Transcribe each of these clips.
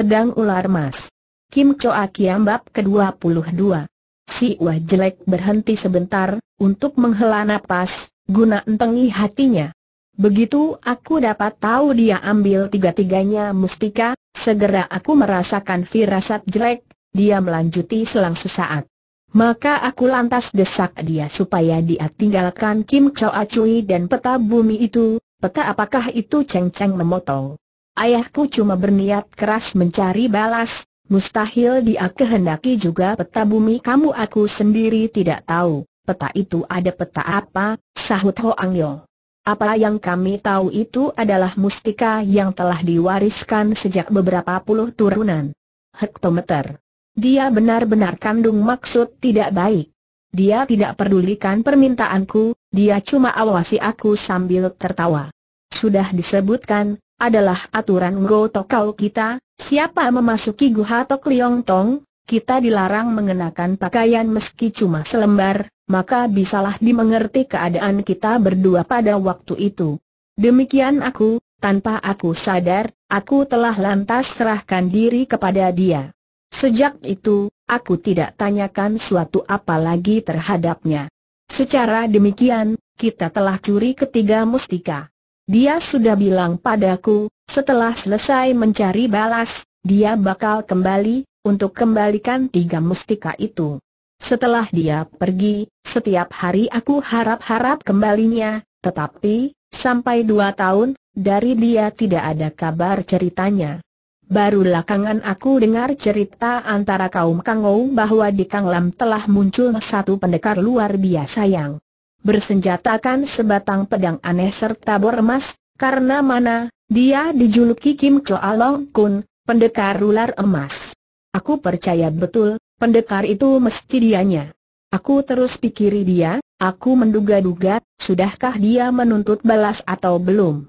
Pedang Ular Mas. Kim Choa Kiam Bab ke-22. Si Wah Jelek berhenti sebentar, untuk menghela nafas guna entengi hatinya. Begitu aku dapat tahu dia ambil tiga-tiganya mustika, segera aku merasakan firasat jelek, dia melanjuti selang sesaat. Maka aku lantas desak dia supaya dia tinggalkan Kim Choa Cui dan peta bumi itu, peta apakah itu Cheng Cheng memotong ayahku cuma berniat keras mencari balas, mustahil dia kehendaki juga peta bumi kamu aku sendiri tidak tahu, peta itu ada peta apa, sahut Hoang Yong. Apa yang kami tahu itu adalah mustika yang telah diwariskan sejak beberapa puluh turunan. Hektometer. Dia benar-benar kandung maksud tidak baik. Dia tidak pedulikan permintaanku, dia cuma awasi aku sambil tertawa. Sudah disebutkan, adalah aturan Go Tokau kita, siapa memasuki Guha Tok Liong Tong, kita dilarang mengenakan pakaian meski cuma selembar, maka bisalah dimengerti keadaan kita berdua pada waktu itu. Demikian aku, tanpa aku sadar, aku telah lantas serahkan diri kepada dia. Sejak itu, aku tidak tanyakan suatu apa lagi terhadapnya. Secara demikian, kita telah curi ketiga mustika. Dia sudah bilang padaku, setelah selesai mencari balas, dia bakal kembali, untuk kembalikan tiga mustika itu. Setelah dia pergi, setiap hari aku harap-harap kembalinya, tetapi, sampai dua tahun, dari dia tidak ada kabar ceritanya. Baru lakangan aku dengar cerita antara kaum Kangou bahwa di Kanglam telah muncul satu pendekar luar biasa yang bersenjatakan sebatang pedang aneh serta bor emas, karena mana, dia dijuluki Kim Kloalong Kun, pendekar ular emas. Aku percaya betul, pendekar itu mesti dianya. Aku terus pikiri dia, aku menduga-duga, sudahkah dia menuntut balas atau belum.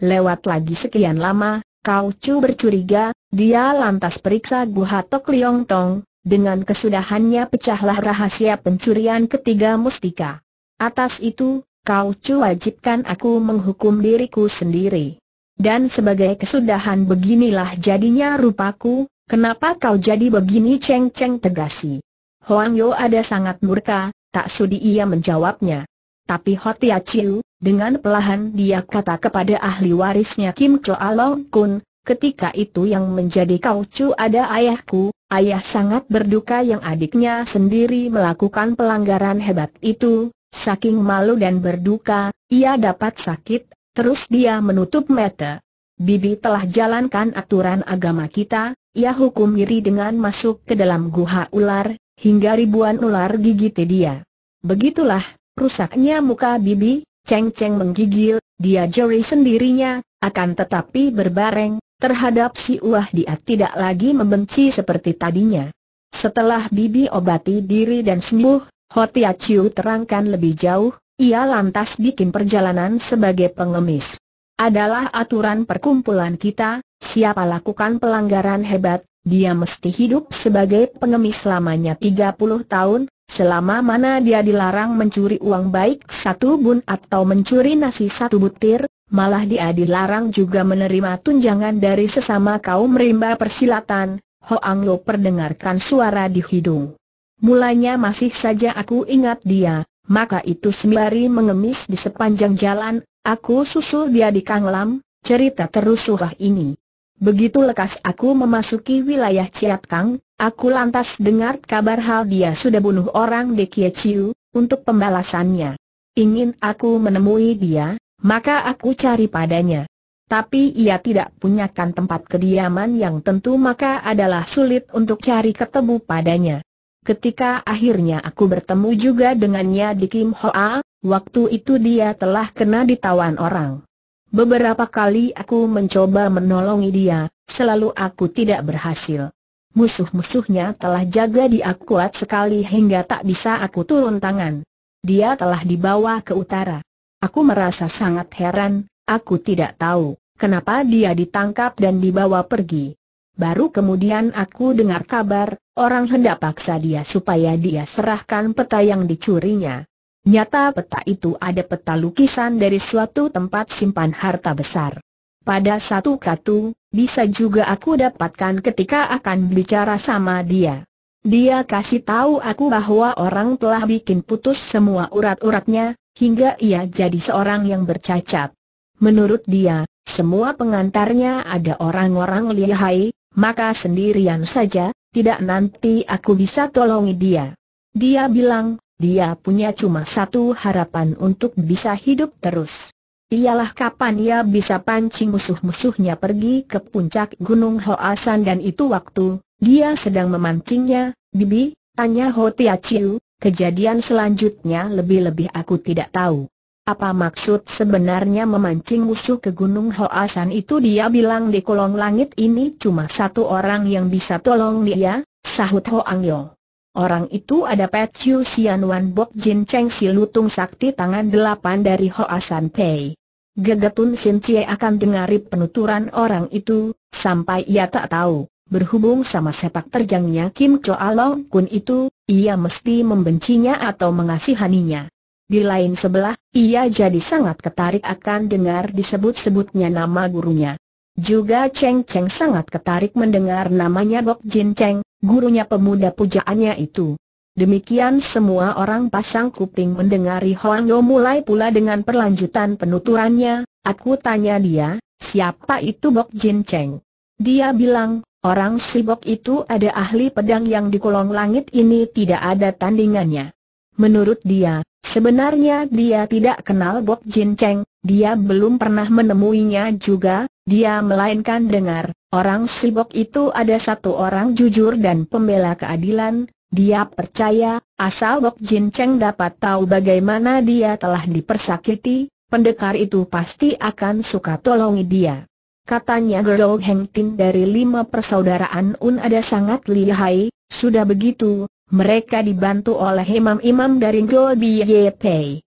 Lewat lagi sekian lama, Kau Chu bercuriga, dia lantas periksa Gua Tok Liong Tong, dengan kesudahannya pecahlah rahasia pencurian ketiga mustika. Atas itu, kau wajibkan aku menghukum diriku sendiri. Dan sebagai kesudahan beginilah jadinya rupaku, kenapa kau jadi begini ceng-ceng tegasi. Hoang Yo ada sangat murka, tak sudi ia menjawabnya. Tapi Hotia ya Chiu, dengan pelahan dia kata kepada ahli warisnya Kim Choa Long Kun, ketika itu yang menjadi kau cu ada ayahku, ayah sangat berduka yang adiknya sendiri melakukan pelanggaran hebat itu, Saking malu dan berduka, ia dapat sakit, terus dia menutup mata. Bibi telah jalankan aturan agama kita, ia hukum diri dengan masuk ke dalam guha ular, hingga ribuan ular gigit dia. Begitulah, rusaknya muka Bibi, ceng-ceng menggigil, dia jeri sendirinya, akan tetapi berbareng, terhadap si Uah dia tidak lagi membenci seperti tadinya. Setelah Bibi obati diri dan sembuh, Hotia Chiu terangkan lebih jauh, ia lantas bikin perjalanan sebagai pengemis. Adalah aturan perkumpulan kita, siapa lakukan pelanggaran hebat, dia mesti hidup sebagai pengemis selamanya 30 tahun, Selama mana dia dilarang mencuri uang baik satu bun atau mencuri nasi satu butir, malah dia dilarang juga menerima tunjangan dari sesama kaum rimba persilatan, Hoang Lo perdengarkan suara di hidung. Mulanya masih saja aku ingat dia, maka itu sembari mengemis di sepanjang jalan, aku susul dia di Kanglam, cerita terus surah ini. Begitu lekas aku memasuki wilayah Ciat Kang, aku lantas dengar kabar hal dia sudah bunuh orang di Kie Chiu, untuk pembalasannya. Ingin aku menemui dia, maka aku cari padanya. Tapi ia tidak punyakan tempat kediaman yang tentu maka adalah sulit untuk cari ketemu padanya. Ketika akhirnya aku bertemu juga dengannya di Kim Hoa, waktu itu dia telah kena ditawan orang. Beberapa kali aku mencoba menolongi dia, selalu aku tidak berhasil. Musuh-musuhnya telah jaga dia kuat sekali hingga tak bisa aku turun tangan. Dia telah dibawa ke utara. Aku merasa sangat heran, aku tidak tahu kenapa dia ditangkap dan dibawa pergi. Baru kemudian aku dengar kabar, orang hendak paksa dia supaya dia serahkan peta yang dicurinya. Nyata peta itu ada peta lukisan dari suatu tempat simpan harta besar. Pada satu katu, bisa juga aku dapatkan ketika akan bicara sama dia. Dia kasih tahu aku bahwa orang telah bikin putus semua urat-uratnya, hingga ia jadi seorang yang bercacat. Menurut dia, semua pengantarnya ada orang-orang lihai, maka sendirian saja, tidak nanti aku bisa tolongi dia. Dia bilang, dia punya cuma satu harapan untuk bisa hidup terus. Ialah kapan ia bisa pancing musuh-musuhnya pergi ke puncak Gunung Hoasan dan itu waktu, dia sedang memancingnya, Bibi, tanya Ho Tia Chiu, kejadian selanjutnya lebih-lebih aku tidak tahu. Apa maksud sebenarnya memancing musuh ke Gunung Hoasan itu dia bilang di kolong langit ini cuma satu orang yang bisa tolong dia, sahut Hoang Yo. Orang itu ada Petiu Sian Wan Bok Jin Cheng Si Lutung Sakti Tangan Delapan dari Hoasan Pei. Gegetun Sin Cie akan dengari penuturan orang itu, sampai ia tak tahu, berhubung sama sepak terjangnya Kim Choa Long Kun itu, ia mesti membencinya atau mengasihaninya. Di lain sebelah, ia jadi sangat ketarik akan dengar disebut-sebutnya nama gurunya. Juga Cheng Cheng sangat ketarik mendengar namanya Gok Jin Cheng, gurunya pemuda pujaannya itu. Demikian semua orang pasang kuping mendengari Hoang Yo mulai pula dengan perlanjutan penuturannya, aku tanya dia, siapa itu Gok Jin Cheng? Dia bilang, orang si Sibok itu ada ahli pedang yang di kolong langit ini tidak ada tandingannya. Menurut dia, Sebenarnya dia tidak kenal Bok Jin Cheng, dia belum pernah menemuinya juga, dia melainkan dengar, orang Bok itu ada satu orang jujur dan pembela keadilan, dia percaya, asal Bok Jin Cheng dapat tahu bagaimana dia telah dipersakiti, pendekar itu pasti akan suka tolongi dia. Katanya Gerlo Heng Tin dari lima persaudaraan Un ada sangat lihai, sudah begitu, mereka dibantu oleh imam-imam dari Go Biye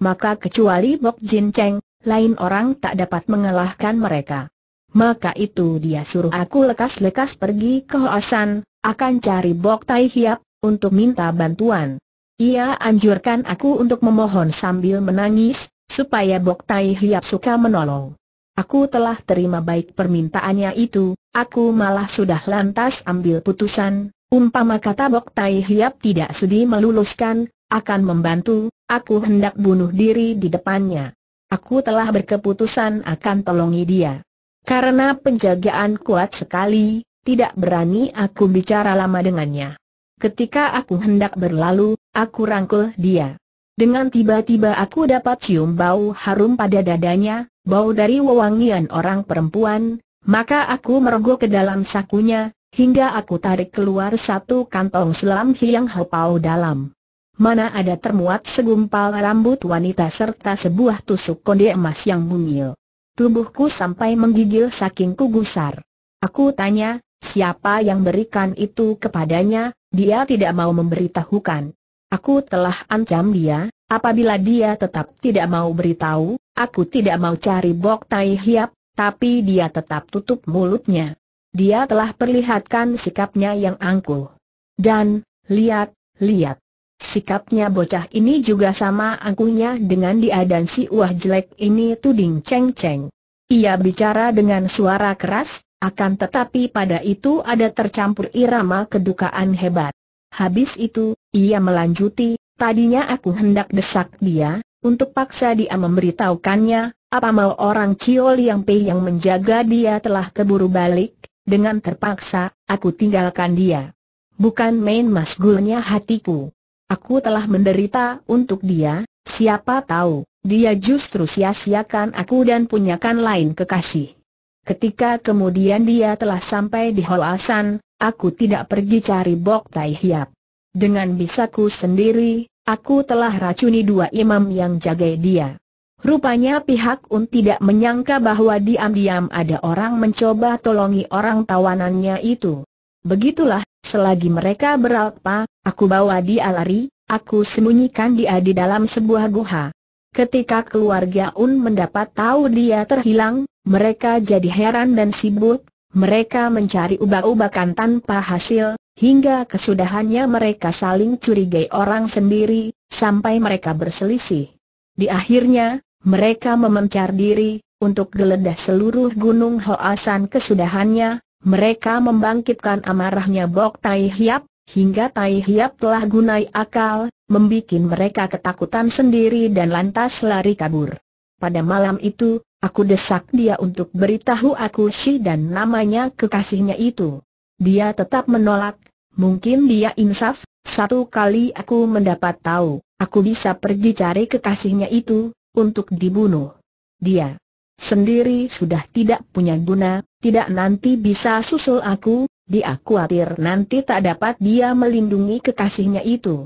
maka kecuali Bok Jin Cheng, lain orang tak dapat mengalahkan mereka. Maka itu dia suruh aku lekas-lekas pergi ke Hoasan, akan cari Bok Tai Hiap, untuk minta bantuan. Ia anjurkan aku untuk memohon sambil menangis, supaya Bok Tai Hiap suka menolong. Aku telah terima baik permintaannya itu, aku malah sudah lantas ambil putusan, Umpama kata Bok Tai Hiap tidak sedih meluluskan, akan membantu, aku hendak bunuh diri di depannya. Aku telah berkeputusan akan tolongi dia. Karena penjagaan kuat sekali, tidak berani aku bicara lama dengannya. Ketika aku hendak berlalu, aku rangkul dia. Dengan tiba-tiba aku dapat cium bau harum pada dadanya, bau dari wewangian orang perempuan, maka aku merogoh ke dalam sakunya, Hingga aku tarik keluar satu kantong selam hiang hopau dalam. Mana ada termuat segumpal rambut wanita serta sebuah tusuk konde emas yang mungil. Tubuhku sampai menggigil saking kugusar. Aku tanya, siapa yang berikan itu kepadanya, dia tidak mau memberitahukan. Aku telah ancam dia, apabila dia tetap tidak mau beritahu, aku tidak mau cari bok tai hiap, tapi dia tetap tutup mulutnya dia telah perlihatkan sikapnya yang angkuh. Dan, lihat, lihat. Sikapnya bocah ini juga sama angkuhnya dengan dia dan si uah jelek ini tuding ceng-ceng. Ia bicara dengan suara keras, akan tetapi pada itu ada tercampur irama kedukaan hebat. Habis itu, ia melanjuti, tadinya aku hendak desak dia, untuk paksa dia memberitahukannya, apa mau orang Ciol yang pe yang menjaga dia telah keburu balik, dengan terpaksa, aku tinggalkan dia. Bukan main masgulnya hatiku. Aku telah menderita untuk dia, siapa tahu, dia justru sia-siakan aku dan punyakan lain kekasih. Ketika kemudian dia telah sampai di Holasan, aku tidak pergi cari Bok Tai Hiap. Dengan bisaku sendiri, aku telah racuni dua imam yang jagai dia. Rupanya pihak Un tidak menyangka bahwa diam-diam ada orang mencoba tolongi orang tawanannya itu. Begitulah, selagi mereka beralpa, aku bawa dia lari, aku sembunyikan dia di dalam sebuah guha. Ketika keluarga Un mendapat tahu dia terhilang, mereka jadi heran dan sibuk, mereka mencari ubah-ubakan tanpa hasil, hingga kesudahannya mereka saling curigai orang sendiri, sampai mereka berselisih. Di akhirnya, mereka memencar diri, untuk geledah seluruh gunung Hoasan kesudahannya, mereka membangkitkan amarahnya Bok Tai Hiap, hingga Tai Hiap telah gunai akal, membuat mereka ketakutan sendiri dan lantas lari kabur. Pada malam itu, aku desak dia untuk beritahu aku si dan namanya kekasihnya itu. Dia tetap menolak, mungkin dia insaf, satu kali aku mendapat tahu, aku bisa pergi cari kekasihnya itu, untuk dibunuh. Dia sendiri sudah tidak punya guna, tidak nanti bisa susul aku, dia khawatir nanti tak dapat dia melindungi kekasihnya itu.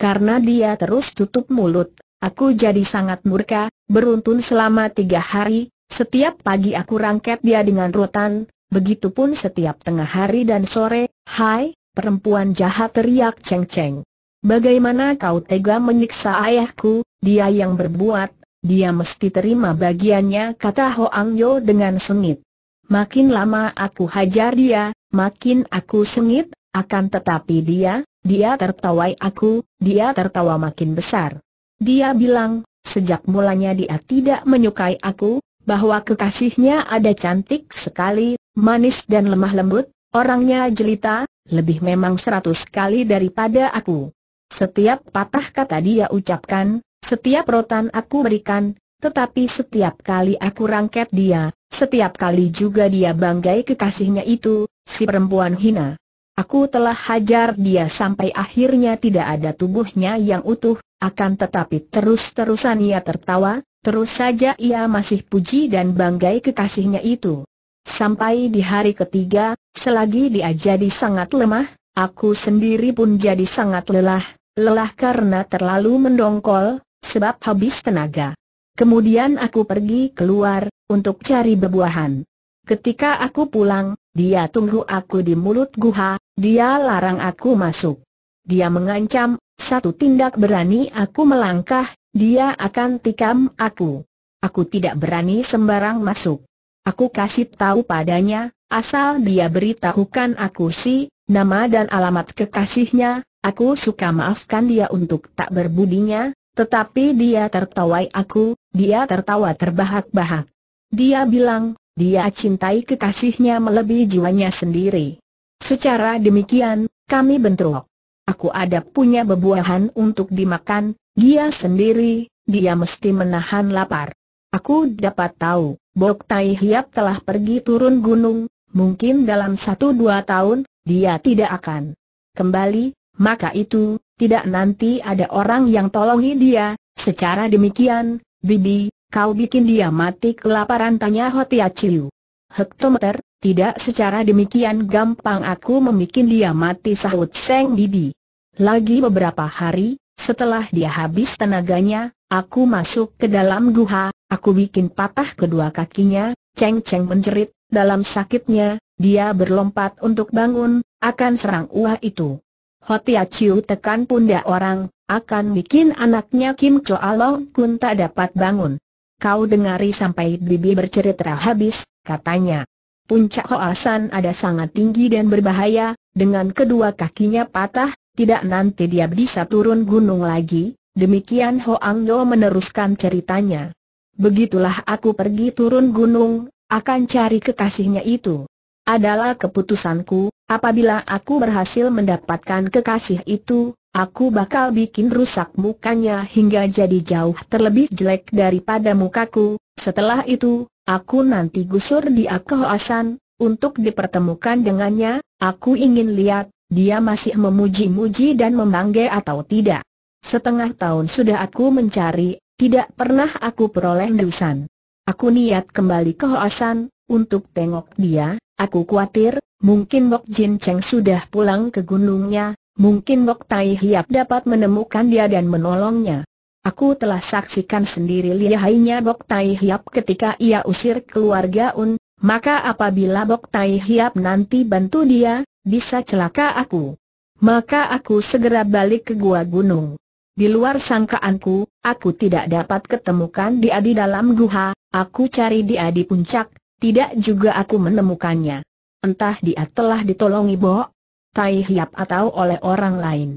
Karena dia terus tutup mulut, aku jadi sangat murka, beruntun selama tiga hari, setiap pagi aku rangket dia dengan rotan, begitupun setiap tengah hari dan sore, hai, perempuan jahat teriak ceng-ceng. Bagaimana kau tega menyiksa ayahku, dia yang berbuat dia mesti terima bagiannya kata Hoang Yo dengan sengit. Makin lama aku hajar dia, makin aku sengit, akan tetapi dia, dia tertawai aku, dia tertawa makin besar. Dia bilang, sejak mulanya dia tidak menyukai aku, bahwa kekasihnya ada cantik sekali, manis dan lemah lembut, orangnya jelita, lebih memang seratus kali daripada aku. Setiap patah kata dia ucapkan, setiap rotan aku berikan, tetapi setiap kali aku rangket dia, setiap kali juga dia banggai kekasihnya itu, si perempuan hina. Aku telah hajar dia sampai akhirnya tidak ada tubuhnya yang utuh, akan tetapi terus-terusan ia tertawa, terus saja ia masih puji dan banggai kekasihnya itu. Sampai di hari ketiga, selagi dia jadi sangat lemah, aku sendiri pun jadi sangat lelah, lelah karena terlalu mendongkol, sebab habis tenaga. Kemudian aku pergi keluar, untuk cari bebuahan. Ketika aku pulang, dia tunggu aku di mulut guha, dia larang aku masuk. Dia mengancam, satu tindak berani aku melangkah, dia akan tikam aku. Aku tidak berani sembarang masuk. Aku kasih tahu padanya, asal dia beritahukan aku si, nama dan alamat kekasihnya, aku suka maafkan dia untuk tak berbudinya, tetapi dia tertawai aku, dia tertawa terbahak-bahak. Dia bilang, dia cintai kekasihnya melebihi jiwanya sendiri. Secara demikian, kami bentrok. Aku ada punya bebuahan untuk dimakan, dia sendiri, dia mesti menahan lapar. Aku dapat tahu, Bok Tai Hiap telah pergi turun gunung, mungkin dalam satu dua tahun, dia tidak akan kembali, maka itu, tidak nanti ada orang yang tolongi dia, secara demikian, Bibi, kau bikin dia mati kelaparan tanya Hotia Chiu. Hektometer, tidak secara demikian gampang aku memikin dia mati sahut Seng Bibi. Lagi beberapa hari, setelah dia habis tenaganya, aku masuk ke dalam guha, aku bikin patah kedua kakinya, Ceng Ceng menjerit, dalam sakitnya, dia berlompat untuk bangun, akan serang uah itu. Hotia Chiu tekan pundak orang, akan bikin anaknya Kim Choa Long Kun tak dapat bangun. Kau dengari sampai bibi bercerita habis, katanya. Puncak Hoasan ada sangat tinggi dan berbahaya, dengan kedua kakinya patah, tidak nanti dia bisa turun gunung lagi, demikian Hoang Yo meneruskan ceritanya. Begitulah aku pergi turun gunung, akan cari kekasihnya itu. Adalah keputusanku, Apabila aku berhasil mendapatkan kekasih itu, aku bakal bikin rusak mukanya hingga jadi jauh terlebih jelek daripada mukaku. Setelah itu, aku nanti gusur di akhoasan untuk dipertemukan dengannya, aku ingin lihat, dia masih memuji-muji dan membanggai atau tidak. Setengah tahun sudah aku mencari, tidak pernah aku peroleh dusan. Aku niat kembali ke Hoasan, untuk tengok dia, aku khawatir, Mungkin Bok Jin Cheng sudah pulang ke gunungnya, mungkin Bok Tai Hiap dapat menemukan dia dan menolongnya. Aku telah saksikan sendiri lihainya Bok Tai Hiap ketika ia usir keluarga Un, maka apabila Bok Tai Hiap nanti bantu dia, bisa celaka aku. Maka aku segera balik ke gua gunung. Di luar sangkaanku, aku tidak dapat ketemukan dia di dalam guha, aku cari dia di puncak, tidak juga aku menemukannya. Entah dia telah ditolongi Bo, Tai Hiap atau oleh orang lain.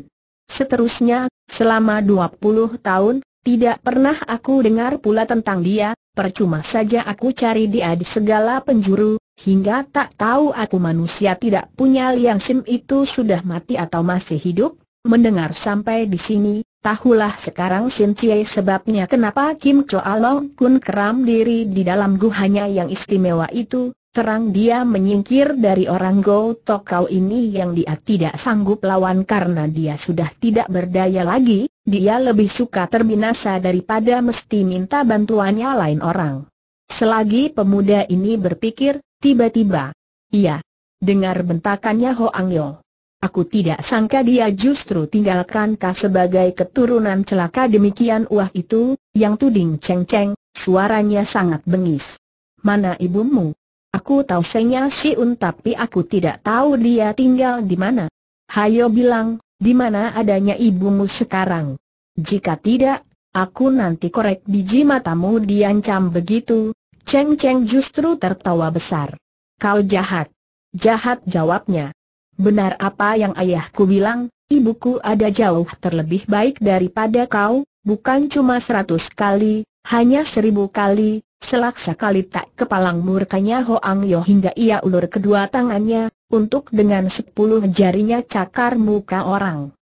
Seterusnya, selama 20 tahun, tidak pernah aku dengar pula tentang dia, percuma saja aku cari dia di segala penjuru, hingga tak tahu aku manusia tidak punya liang sim itu sudah mati atau masih hidup. Mendengar sampai di sini, tahulah sekarang Sin Cie sebabnya kenapa Kim Cho Along Kun keram diri di dalam guhanya yang istimewa itu, terang dia menyingkir dari orang Go Tokau ini yang dia tidak sanggup lawan karena dia sudah tidak berdaya lagi, dia lebih suka terbinasa daripada mesti minta bantuannya lain orang. Selagi pemuda ini berpikir, tiba-tiba, iya, dengar bentakannya ho ang Yo. Aku tidak sangka dia justru tinggalkan Ka sebagai keturunan celaka demikian uah itu, yang tuding ceng-ceng, suaranya sangat bengis. Mana ibumu? Aku tahu Senya Siun tapi aku tidak tahu dia tinggal di mana. Hayo bilang, di mana adanya ibumu sekarang. Jika tidak, aku nanti korek biji matamu diancam begitu. Cheng Cheng justru tertawa besar. Kau jahat. Jahat jawabnya. Benar apa yang ayahku bilang, ibuku ada jauh terlebih baik daripada kau, bukan cuma seratus kali, hanya seribu kali, Selak sekali tak kepalang murkanya Hoang Yo hingga ia ulur kedua tangannya, untuk dengan sepuluh jarinya cakar muka orang.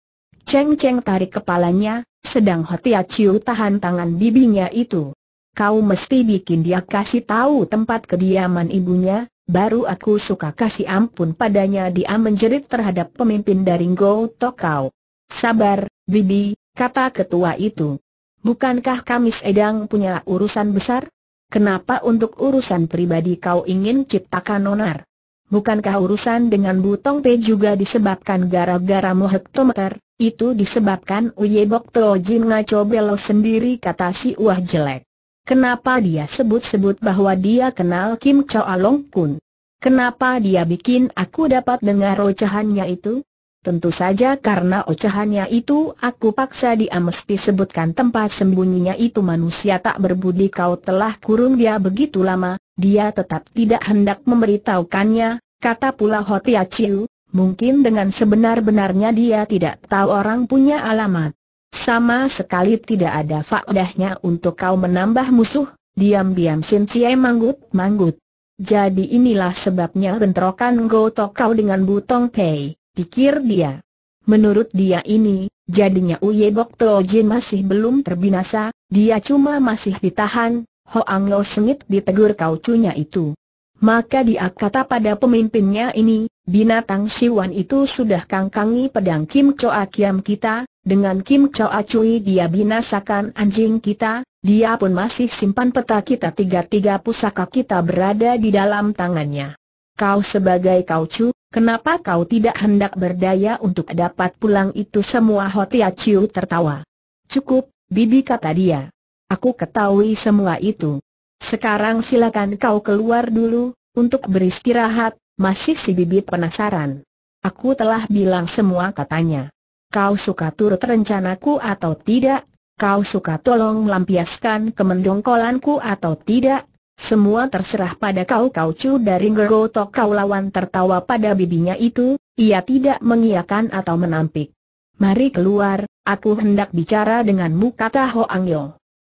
Cheng Cheng tarik kepalanya, sedang Hotia Chiu tahan tangan bibinya itu. Kau mesti bikin dia kasih tahu tempat kediaman ibunya, baru aku suka kasih ampun padanya dia menjerit terhadap pemimpin dari Go Tokau. Sabar, Bibi, kata ketua itu. Bukankah Kamis Edang punya urusan besar? Kenapa untuk urusan pribadi kau ingin ciptakan onar? Bukankah urusan dengan Butong Pe juga disebabkan gara-gara hektometer? Itu disebabkan Uye Uyebok Jin ngaco belo sendiri kata si Wah jelek. Kenapa dia sebut-sebut bahwa dia kenal Kim Choa Long Kun? Kenapa dia bikin aku dapat dengar ocehannya itu? Tentu saja karena ocehannya itu aku paksa dia mesti sebutkan tempat sembunyinya itu manusia tak berbudi kau telah kurung dia begitu lama, dia tetap tidak hendak memberitahukannya, kata pula Hotia Chiu, mungkin dengan sebenar-benarnya dia tidak tahu orang punya alamat. Sama sekali tidak ada faedahnya untuk kau menambah musuh, diam-diam Sin Chie manggut-manggut. Jadi inilah sebabnya bentrokan Go Tok kau dengan Butong Pei pikir dia. Menurut dia ini, jadinya Uye Bok Jin masih belum terbinasa, dia cuma masih ditahan, Hoang Lo Sengit ditegur kaucunya itu. Maka dia kata pada pemimpinnya ini, binatang Siwan itu sudah kangkangi pedang Kim Choa Kiam kita, dengan Kim Choa Cui dia binasakan anjing kita, dia pun masih simpan peta kita tiga-tiga pusaka kita berada di dalam tangannya. Kau sebagai kaucu, Kenapa kau tidak hendak berdaya untuk dapat pulang itu semua Hotia Chiu tertawa. Cukup, Bibi kata dia. Aku ketahui semua itu. Sekarang silakan kau keluar dulu, untuk beristirahat, masih si Bibi penasaran. Aku telah bilang semua katanya. Kau suka turut rencanaku atau tidak? Kau suka tolong melampiaskan kemendongkolanku atau tidak? Semua terserah pada kau kau cu dari ngerotok kau lawan tertawa pada bibinya itu, ia tidak mengiakan atau menampik. Mari keluar, aku hendak bicara denganmu kata Ho Ang Yo.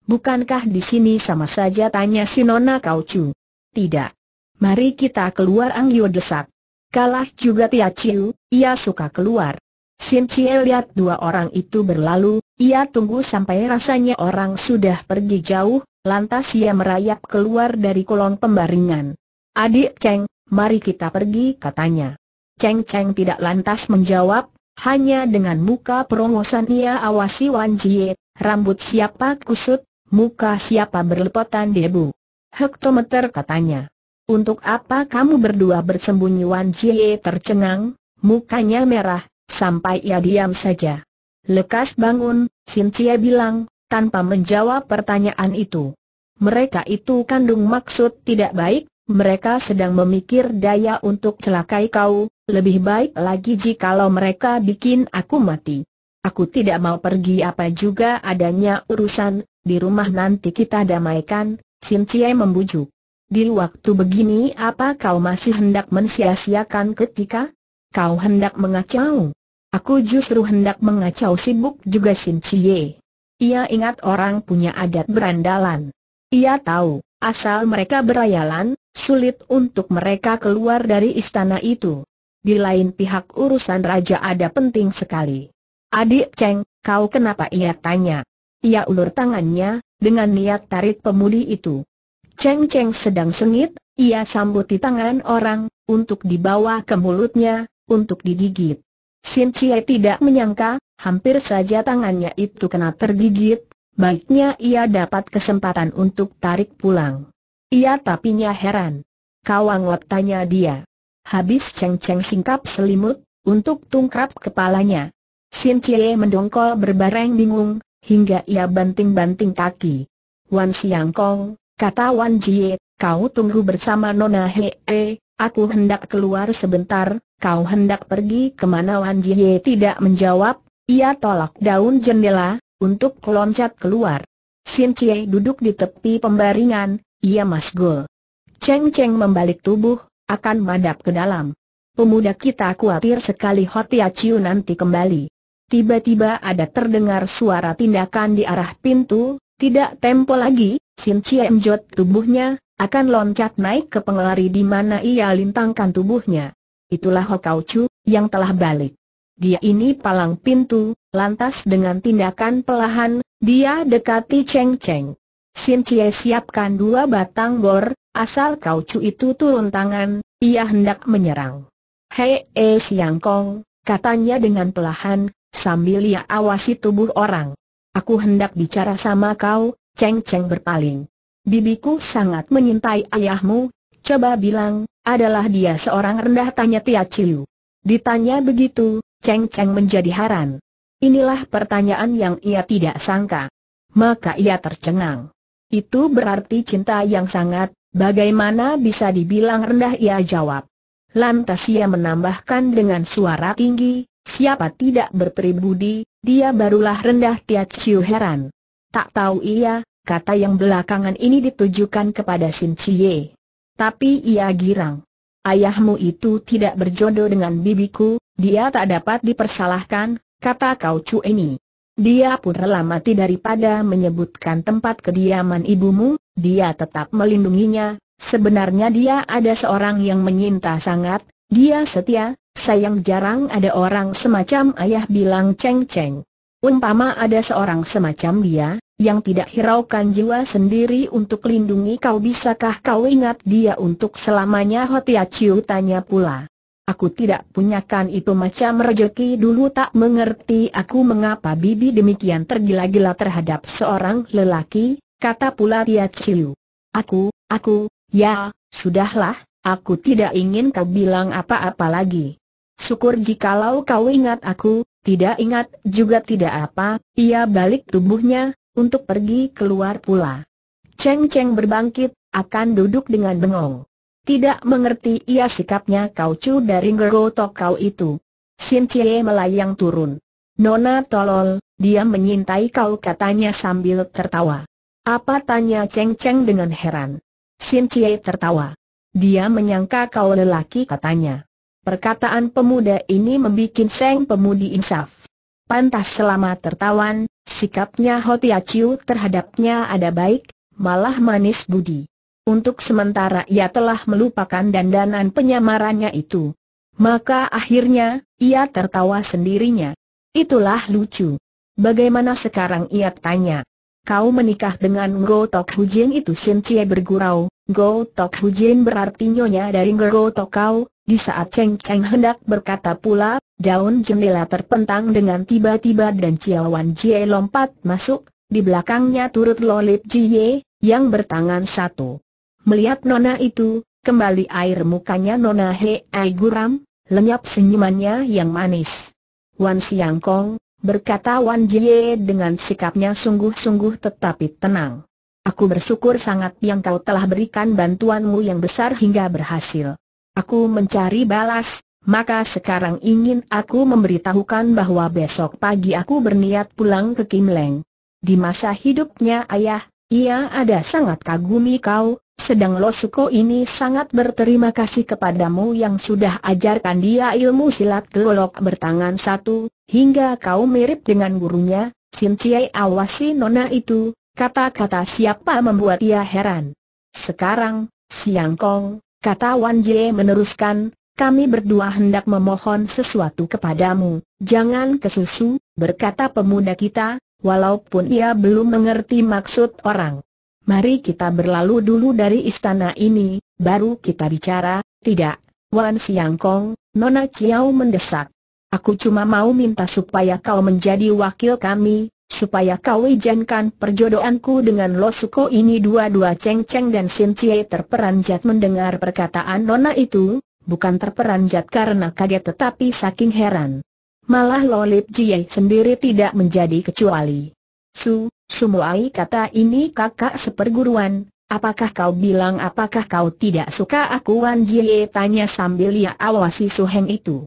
Bukankah di sini sama saja tanya si Nona kau cu? Tidak. Mari kita keluar Ang Yo desak. Kalah juga Tia Chiu, ia suka keluar. Sin Chie lihat dua orang itu berlalu, ia tunggu sampai rasanya orang sudah pergi jauh, Lantas ia merayap keluar dari kolong pembaringan. Adik Cheng, mari kita pergi katanya. Cheng Cheng tidak lantas menjawab, hanya dengan muka perongosan ia awasi Wan Jie, rambut siapa kusut, muka siapa berlepotan debu. Hektometer katanya. Untuk apa kamu berdua bersembunyi Wan Jie tercengang, mukanya merah, sampai ia diam saja. Lekas bangun, Cynthia bilang, tanpa menjawab pertanyaan itu. Mereka itu kandung maksud tidak baik, mereka sedang memikir daya untuk celakai kau, lebih baik lagi jikalau mereka bikin aku mati. Aku tidak mau pergi apa juga adanya urusan, di rumah nanti kita damaikan, Sin Cie membujuk. Di waktu begini apa kau masih hendak mensia-siakan ketika? Kau hendak mengacau. Aku justru hendak mengacau sibuk juga Sin Cie. Ia ingat orang punya adat berandalan. Ia tahu, asal mereka berayalan, sulit untuk mereka keluar dari istana itu. Di lain pihak urusan raja ada penting sekali. Adik Cheng, kau kenapa ia tanya? Ia ulur tangannya, dengan niat tarik pemudi itu. Cheng Cheng sedang sengit, ia sambut di tangan orang, untuk dibawa ke mulutnya, untuk digigit. Sin Chie tidak menyangka, hampir saja tangannya itu kena tergigit, baiknya ia dapat kesempatan untuk tarik pulang. Ia tapinya heran. Lep tanya dia. Habis ceng-ceng singkap selimut, untuk tungkrap kepalanya. Sin Cie mendongkol berbareng bingung, hingga ia banting-banting kaki. Wan Siang Kong, kata Wan Jie, kau tunggu bersama Nona Hee, E, aku hendak keluar sebentar, kau hendak pergi kemana Wan Jie tidak menjawab, ia tolak daun jendela, untuk loncat keluar. Sin Chie duduk di tepi pembaringan, ia masgul. Cheng Cheng membalik tubuh, akan madap ke dalam. Pemuda kita khawatir sekali Hotia Chiu nanti kembali. Tiba-tiba ada terdengar suara tindakan di arah pintu, tidak tempo lagi, Sin Chie menjot tubuhnya, akan loncat naik ke pengelari di mana ia lintangkan tubuhnya. Itulah Hokau Chu, yang telah balik. Dia ini palang pintu, lantas dengan tindakan pelahan, dia dekati Cheng Cheng. Sin Cie siapkan dua batang bor, asal kau cu itu turun tangan, ia hendak menyerang. Hei, eh Siang Kong, katanya dengan pelahan, sambil ia awasi tubuh orang. Aku hendak bicara sama kau, Cheng Cheng berpaling. Bibiku sangat menyintai ayahmu, coba bilang, adalah dia seorang rendah tanya Tia Ciu. Ditanya begitu, Cheng Cheng menjadi heran. Inilah pertanyaan yang ia tidak sangka. Maka ia tercengang. Itu berarti cinta yang sangat, bagaimana bisa dibilang rendah ia jawab. Lantas ia menambahkan dengan suara tinggi, siapa tidak berperibudi, dia barulah rendah Tiat Chiu heran. Tak tahu ia, kata yang belakangan ini ditujukan kepada Sin Chie. Tapi ia girang. Ayahmu itu tidak berjodoh dengan bibiku, dia tak dapat dipersalahkan, kata Kau Chu ini. Dia pun rela mati daripada menyebutkan tempat kediaman ibumu, dia tetap melindunginya, sebenarnya dia ada seorang yang menyinta sangat, dia setia, sayang jarang ada orang semacam ayah bilang ceng-ceng. Umpama ada seorang semacam dia, yang tidak hiraukan jiwa sendiri untuk lindungi kau bisakah kau ingat dia untuk selamanya Hotia Chiu tanya pula. Aku tidak punyakan itu macam rejeki dulu tak mengerti aku mengapa bibi demikian tergila-gila terhadap seorang lelaki, kata pula Tia Chiu. Aku, aku, ya, sudahlah, aku tidak ingin kau bilang apa-apa lagi. Syukur jikalau kau ingat aku, tidak ingat juga tidak apa, ia balik tubuhnya, untuk pergi keluar pula. Cheng Cheng berbangkit, akan duduk dengan bengong. Tidak mengerti ia sikapnya kau cu dari ngerotok kau itu. Sin Cie melayang turun. Nona tolol, dia menyintai kau katanya sambil tertawa. Apa tanya Cheng Cheng dengan heran. Sin Cie tertawa. Dia menyangka kau lelaki katanya. Perkataan pemuda ini membuat Seng pemudi insaf. Pantas selama tertawan, sikapnya Hotia Chiu terhadapnya ada baik, malah manis budi. Untuk sementara ia telah melupakan dandanan penyamarannya itu. Maka akhirnya, ia tertawa sendirinya. Itulah lucu. Bagaimana sekarang ia tanya. Kau menikah dengan Ngo Tok Hujin itu Shin Chie bergurau. Ngo Tok Hujin berarti nyonya dari Ngo Tok Kau. Di saat Cheng Cheng hendak berkata pula, daun jendela terpentang dengan tiba-tiba dan Cia Wan Jie lompat masuk, di belakangnya turut Lolip Jie, yang bertangan satu. Melihat Nona itu, kembali air mukanya Nona Hei guram, lenyap senyumannya yang manis. Wan Siang Kong, berkata Wan Jie dengan sikapnya sungguh-sungguh tetapi tenang. Aku bersyukur sangat yang kau telah berikan bantuanmu yang besar hingga berhasil. Aku mencari balas, maka sekarang ingin aku memberitahukan bahwa besok pagi aku berniat pulang ke Kim Leng. Di masa hidupnya ayah, ia ada sangat kagumi kau, sedang Lo Suko ini sangat berterima kasih kepadamu yang sudah ajarkan dia ilmu silat kelolok bertangan satu, hingga kau mirip dengan gurunya, Sin Ciai awasi nona itu, kata-kata siapa membuat ia heran. Sekarang, siang kong, kata Wan Jie meneruskan, kami berdua hendak memohon sesuatu kepadamu, jangan kesusu, berkata pemuda kita, walaupun ia belum mengerti maksud orang. Mari kita berlalu dulu dari istana ini, baru kita bicara, tidak, Wan Siang Kong, Nona Chiao mendesak. Aku cuma mau minta supaya kau menjadi wakil kami, supaya kau izinkan perjodohanku dengan Losuko ini dua-dua Cheng Cheng dan Sin Cie terperanjat mendengar perkataan Nona itu, bukan terperanjat karena kaget tetapi saking heran. Malah Lo Lip Jie sendiri tidak menjadi kecuali. Su, Sumuai kata ini kakak seperguruan, apakah kau bilang apakah kau tidak suka aku Wan Jie tanya sambil ia awasi Su Heng itu.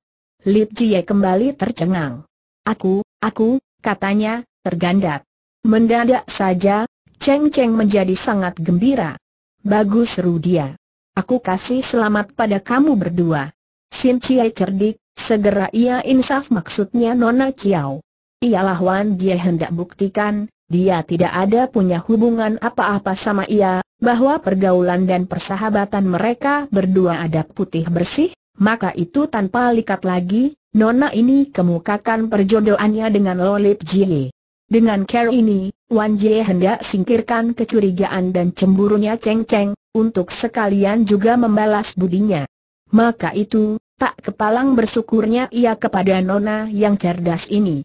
Lip Jie kembali tercengang. Aku, aku, katanya, tergandak. Mendadak saja, Cheng Cheng menjadi sangat gembira. Bagus seru dia. Aku kasih selamat pada kamu berdua. Sin Chie cerdik, segera ia insaf maksudnya Nona Chiao ialah Wan Jie hendak buktikan, dia tidak ada punya hubungan apa-apa sama ia, bahwa pergaulan dan persahabatan mereka berdua ada putih bersih, maka itu tanpa likat lagi, Nona ini kemukakan perjodohannya dengan Lolip Jie. Dengan care ini, Wan Jie hendak singkirkan kecurigaan dan cemburunya Cheng Cheng, untuk sekalian juga membalas budinya. Maka itu, tak kepalang bersyukurnya ia kepada Nona yang cerdas ini.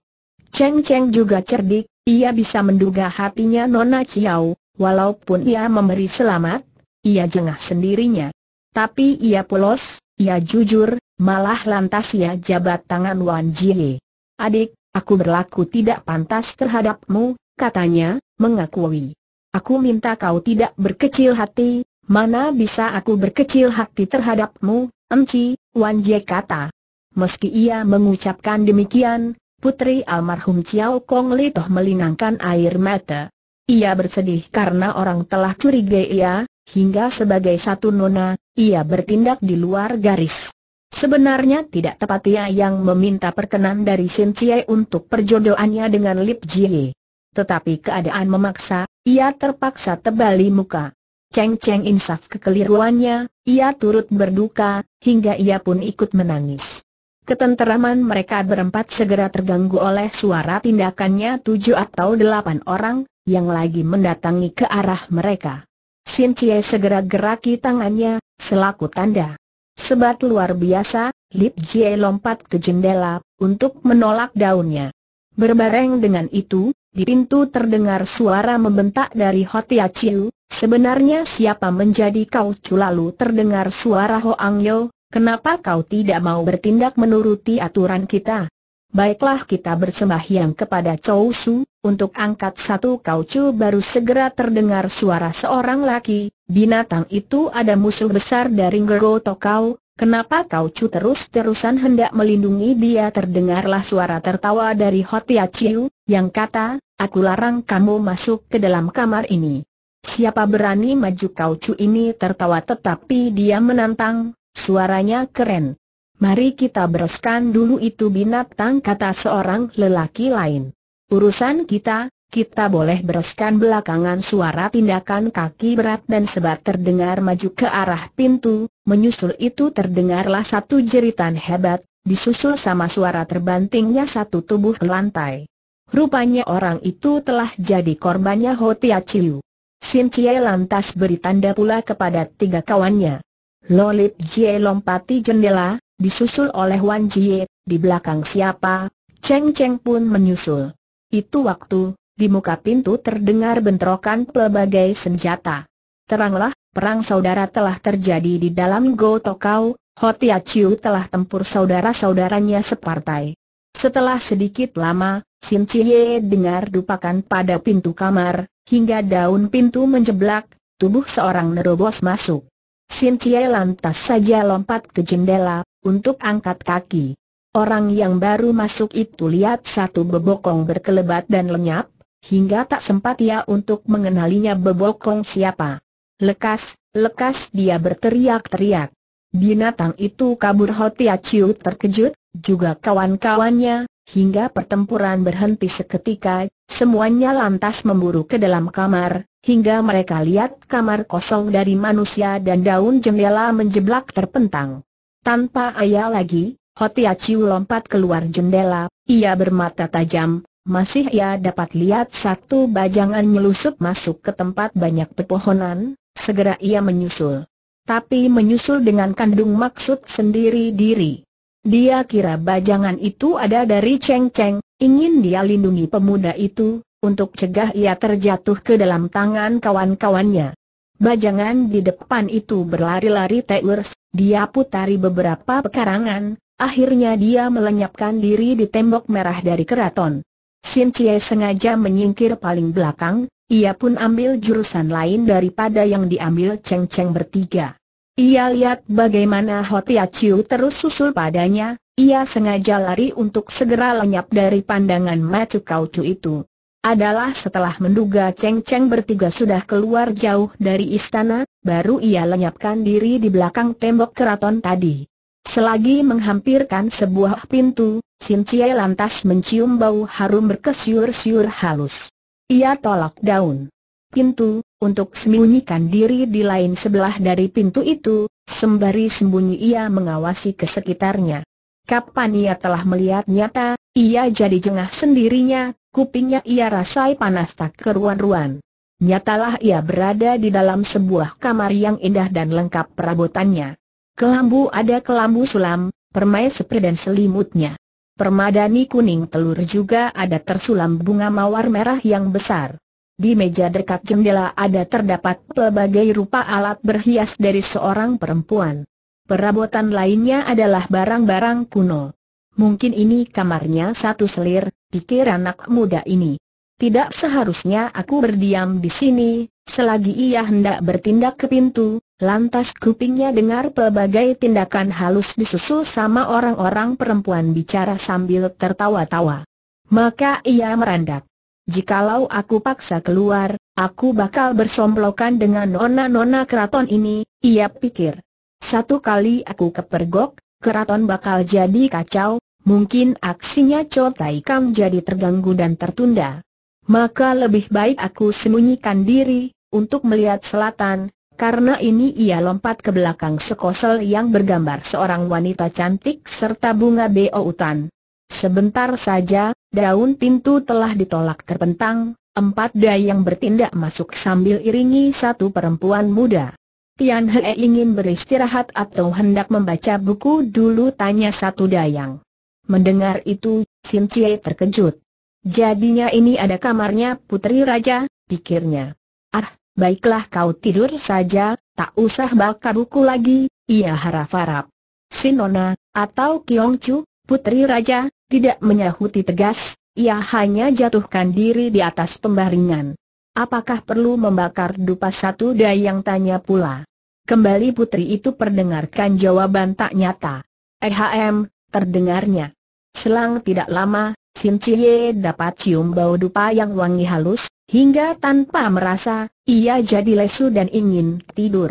Cheng Cheng juga cerdik, ia bisa menduga hatinya Nona Chiao, walaupun ia memberi selamat, ia jengah sendirinya. Tapi ia polos, ia jujur, malah lantas ia jabat tangan Wan Jie. Adik, aku berlaku tidak pantas terhadapmu, katanya, mengakui. Aku minta kau tidak berkecil hati, mana bisa aku berkecil hati terhadapmu, Emci, Wan Jie kata. Meski ia mengucapkan demikian, putri almarhum Chiao Kong Li toh melinangkan air mata. Ia bersedih karena orang telah curiga ia, hingga sebagai satu nona, ia bertindak di luar garis. Sebenarnya tidak tepat ia yang meminta perkenan dari Sin Chie untuk perjodohannya dengan Lip Jie. Tetapi keadaan memaksa, ia terpaksa tebali muka. Cheng Cheng insaf kekeliruannya, ia turut berduka, hingga ia pun ikut menangis. Ketenteraman mereka berempat segera terganggu oleh suara tindakannya tujuh atau delapan orang, yang lagi mendatangi ke arah mereka. Sin Cie segera geraki tangannya, selaku tanda. Sebat luar biasa, Lip Jie lompat ke jendela, untuk menolak daunnya. Berbareng dengan itu, di pintu terdengar suara membentak dari Hotia ya Chiu, sebenarnya siapa menjadi kau cu lalu terdengar suara Hoang Yo, Kenapa kau tidak mau bertindak menuruti aturan kita? Baiklah kita bersembahyang kepada Chow Su, untuk angkat satu kaucu baru segera terdengar suara seorang laki, binatang itu ada musuh besar dari Ngero Tokau, kenapa kaucu terus-terusan hendak melindungi dia terdengarlah suara tertawa dari Hotia ya Chiu, yang kata, aku larang kamu masuk ke dalam kamar ini. Siapa berani maju kaucu ini tertawa tetapi dia menantang, Suaranya keren. Mari kita bereskan dulu itu binatang kata seorang lelaki lain. Urusan kita, kita boleh bereskan belakangan suara tindakan kaki berat dan sebat terdengar maju ke arah pintu, menyusul itu terdengarlah satu jeritan hebat, disusul sama suara terbantingnya satu tubuh ke lantai. Rupanya orang itu telah jadi korbannya Hotia Chiu. Sin lantas beri tanda pula kepada tiga kawannya. Lolip Jie lompati jendela, disusul oleh Wan Jie, di belakang siapa, Cheng Cheng pun menyusul. Itu waktu, di muka pintu terdengar bentrokan pelbagai senjata. Teranglah, perang saudara telah terjadi di dalam Go Tokau, Hotia Chiu telah tempur saudara-saudaranya separtai. Setelah sedikit lama, Sim Chie dengar dupakan pada pintu kamar, hingga daun pintu menjeblak, tubuh seorang nerobos masuk. Sintia lantas saja lompat ke jendela, untuk angkat kaki. Orang yang baru masuk itu lihat satu bebokong berkelebat dan lenyap, hingga tak sempat ia untuk mengenalinya bebokong siapa. Lekas, lekas dia berteriak-teriak. Binatang itu kabur Hotia Chiu terkejut, juga kawan-kawannya, hingga pertempuran berhenti seketika, semuanya lantas memburu ke dalam kamar, hingga mereka lihat kamar kosong dari manusia dan daun jendela menjeblak terpentang. Tanpa ayah lagi, Hotia Chiu lompat keluar jendela, ia bermata tajam, masih ia dapat lihat satu bajangan nyelusup masuk ke tempat banyak pepohonan, segera ia menyusul. Tapi menyusul dengan kandung maksud sendiri diri. Dia kira bajangan itu ada dari Cheng Cheng, ingin dia lindungi pemuda itu, untuk cegah ia terjatuh ke dalam tangan kawan-kawannya. Bajangan di depan itu berlari-lari teurs, dia putari beberapa pekarangan, akhirnya dia melenyapkan diri di tembok merah dari keraton. Sin Chie sengaja menyingkir paling belakang, ia pun ambil jurusan lain daripada yang diambil Cheng Cheng bertiga. Ia lihat bagaimana Hotia ya Chiu terus susul padanya, ia sengaja lari untuk segera lenyap dari pandangan Macu Kaucu itu adalah setelah menduga Cheng Cheng bertiga sudah keluar jauh dari istana, baru ia lenyapkan diri di belakang tembok keraton tadi. Selagi menghampirkan sebuah pintu, Sin Cie lantas mencium bau harum berkesiur-siur halus. Ia tolak daun pintu, untuk sembunyikan diri di lain sebelah dari pintu itu, sembari sembunyi ia mengawasi ke sekitarnya. Kapan ia telah melihat nyata, ia jadi jengah sendirinya Kupingnya ia rasai panas tak keruan-ruan. Nyatalah ia berada di dalam sebuah kamar yang indah dan lengkap perabotannya. Kelambu ada kelambu sulam, permai seperti dan selimutnya. Permadani kuning telur juga ada tersulam bunga mawar merah yang besar. Di meja dekat jendela ada terdapat pelbagai rupa alat berhias dari seorang perempuan. Perabotan lainnya adalah barang-barang kuno. Mungkin ini kamarnya satu selir, pikir anak muda ini. Tidak seharusnya aku berdiam di sini, selagi ia hendak bertindak ke pintu, lantas kupingnya dengar pelbagai tindakan halus disusul sama orang-orang perempuan bicara sambil tertawa-tawa. Maka ia merandak. Jikalau aku paksa keluar, aku bakal bersomplokan dengan nona-nona keraton ini, ia pikir. Satu kali aku kepergok, keraton bakal jadi kacau, mungkin aksinya Cho Tai Kang jadi terganggu dan tertunda. Maka lebih baik aku sembunyikan diri, untuk melihat selatan, karena ini ia lompat ke belakang sekosel yang bergambar seorang wanita cantik serta bunga utan. Sebentar saja, daun pintu telah ditolak terpentang, empat dayang bertindak masuk sambil iringi satu perempuan muda. Tian He ingin beristirahat atau hendak membaca buku dulu tanya satu dayang. Mendengar itu, Sincie terkejut. Jadinya ini ada kamarnya putri raja, pikirnya. Ah, baiklah kau tidur saja, tak usah bakar buku lagi, ia harap-harap. Sinona, atau Chu, putri raja, tidak menyahuti tegas, ia hanya jatuhkan diri di atas pembaringan. Apakah perlu membakar dupa satu dayang tanya pula. Kembali putri itu perdengarkan jawaban tak nyata. Ehm, terdengarnya. Selang tidak lama, Sin Cie dapat cium bau dupa yang wangi halus, hingga tanpa merasa, ia jadi lesu dan ingin tidur.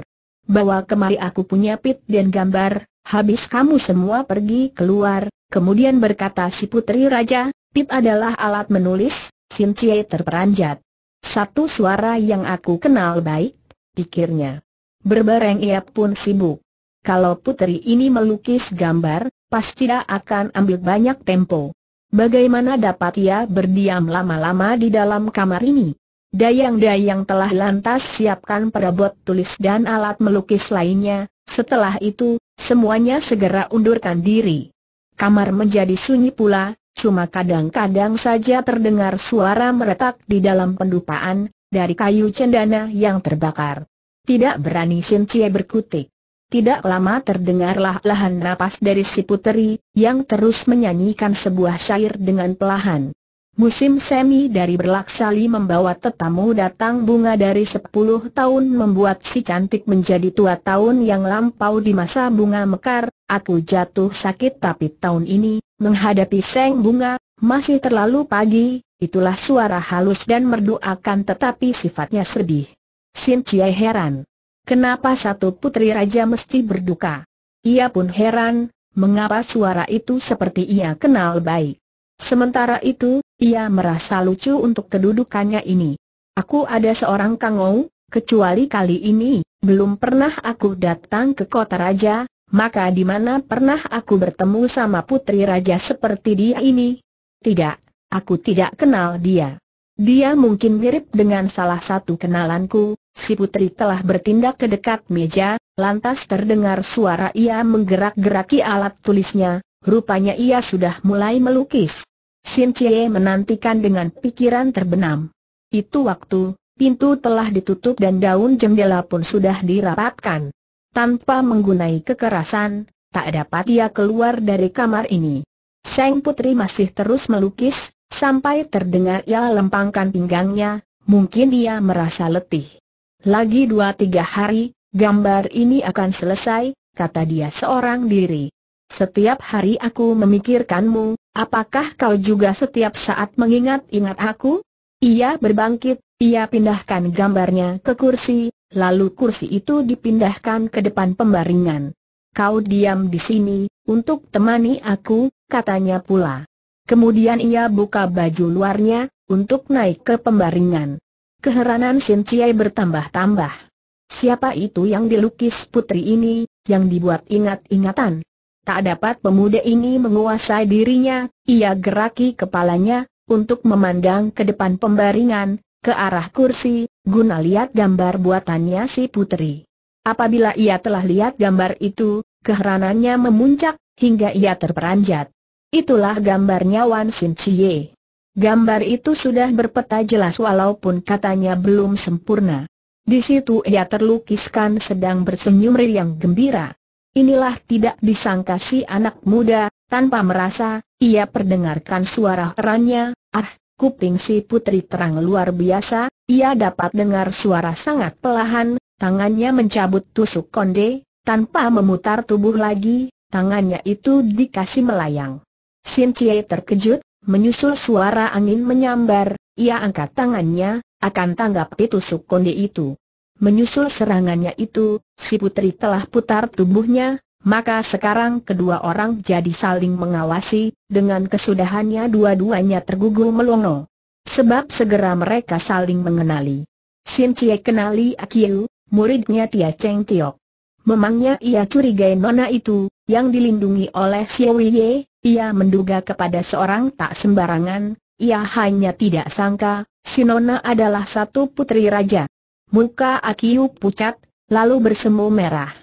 Bawa kemari aku punya pit dan gambar, habis kamu semua pergi keluar, kemudian berkata si putri raja, pit adalah alat menulis, Sin Cie terperanjat. Satu suara yang aku kenal baik, pikirnya. Berbareng ia pun sibuk. Kalau putri ini melukis gambar, Pasti tidak akan ambil banyak tempo. Bagaimana dapat ia berdiam lama-lama di dalam kamar ini? Dayang-dayang telah lantas siapkan perabot tulis dan alat melukis lainnya, setelah itu, semuanya segera undurkan diri. Kamar menjadi sunyi pula, cuma kadang-kadang saja terdengar suara meretak di dalam pendupaan, dari kayu cendana yang terbakar. Tidak berani Sin Cie berkutik. Tidak lama terdengarlah lahan napas dari si puteri, yang terus menyanyikan sebuah syair dengan pelahan. Musim semi dari berlaksali membawa tetamu datang bunga dari sepuluh tahun membuat si cantik menjadi tua tahun yang lampau di masa bunga mekar, aku jatuh sakit tapi tahun ini, menghadapi seng bunga, masih terlalu pagi, itulah suara halus dan merdu akan tetapi sifatnya sedih. Sin Chie heran. Kenapa satu putri raja mesti berduka? Ia pun heran, mengapa suara itu seperti ia kenal baik. Sementara itu, ia merasa lucu untuk kedudukannya ini. Aku ada seorang kangou, kecuali kali ini, belum pernah aku datang ke kota raja, maka di mana pernah aku bertemu sama putri raja seperti dia ini? Tidak, aku tidak kenal dia. Dia mungkin mirip dengan salah satu kenalanku, si putri telah bertindak ke dekat meja, lantas terdengar suara ia menggerak-geraki alat tulisnya, rupanya ia sudah mulai melukis. Sin Cie menantikan dengan pikiran terbenam. Itu waktu, pintu telah ditutup dan daun jendela pun sudah dirapatkan. Tanpa menggunai kekerasan, tak dapat ia keluar dari kamar ini. Sang putri masih terus melukis, sampai terdengar ia lempangkan pinggangnya, mungkin ia merasa letih. Lagi dua tiga hari, gambar ini akan selesai, kata dia seorang diri. Setiap hari aku memikirkanmu, apakah kau juga setiap saat mengingat-ingat aku? Ia berbangkit, ia pindahkan gambarnya ke kursi, lalu kursi itu dipindahkan ke depan pembaringan. Kau diam di sini, untuk temani aku, katanya pula. Kemudian ia buka baju luarnya, untuk naik ke pembaringan. Keheranan Sin Ciai bertambah-tambah. Siapa itu yang dilukis putri ini, yang dibuat ingat-ingatan? Tak dapat pemuda ini menguasai dirinya, ia geraki kepalanya, untuk memandang ke depan pembaringan, ke arah kursi, guna lihat gambar buatannya si putri. Apabila ia telah lihat gambar itu, keheranannya memuncak, hingga ia terperanjat. Itulah gambarnya Wan Sin Chie. Gambar itu sudah berpeta jelas walaupun katanya belum sempurna. Di situ ia terlukiskan sedang bersenyum riang gembira. Inilah tidak disangka si anak muda, tanpa merasa, ia perdengarkan suara herannya, ah, kuping si putri terang luar biasa, ia dapat dengar suara sangat pelahan, tangannya mencabut tusuk konde, tanpa memutar tubuh lagi, tangannya itu dikasih melayang. Sin Cie terkejut, Menyusul suara angin menyambar, ia angkat tangannya, akan tanggapi tusuk konde itu. Menyusul serangannya itu, si putri telah putar tubuhnya, maka sekarang kedua orang jadi saling mengawasi, dengan kesudahannya dua-duanya tergugul melongo. Sebab segera mereka saling mengenali. Sin Cie kenali Akiu, muridnya Tia Cheng Tiok. Memangnya ia curigai nona itu, yang dilindungi oleh Xiao Wei Ye, ia menduga kepada seorang tak sembarangan, ia hanya tidak sangka, Sinona adalah satu putri raja. Muka Akiu pucat, lalu bersemu merah.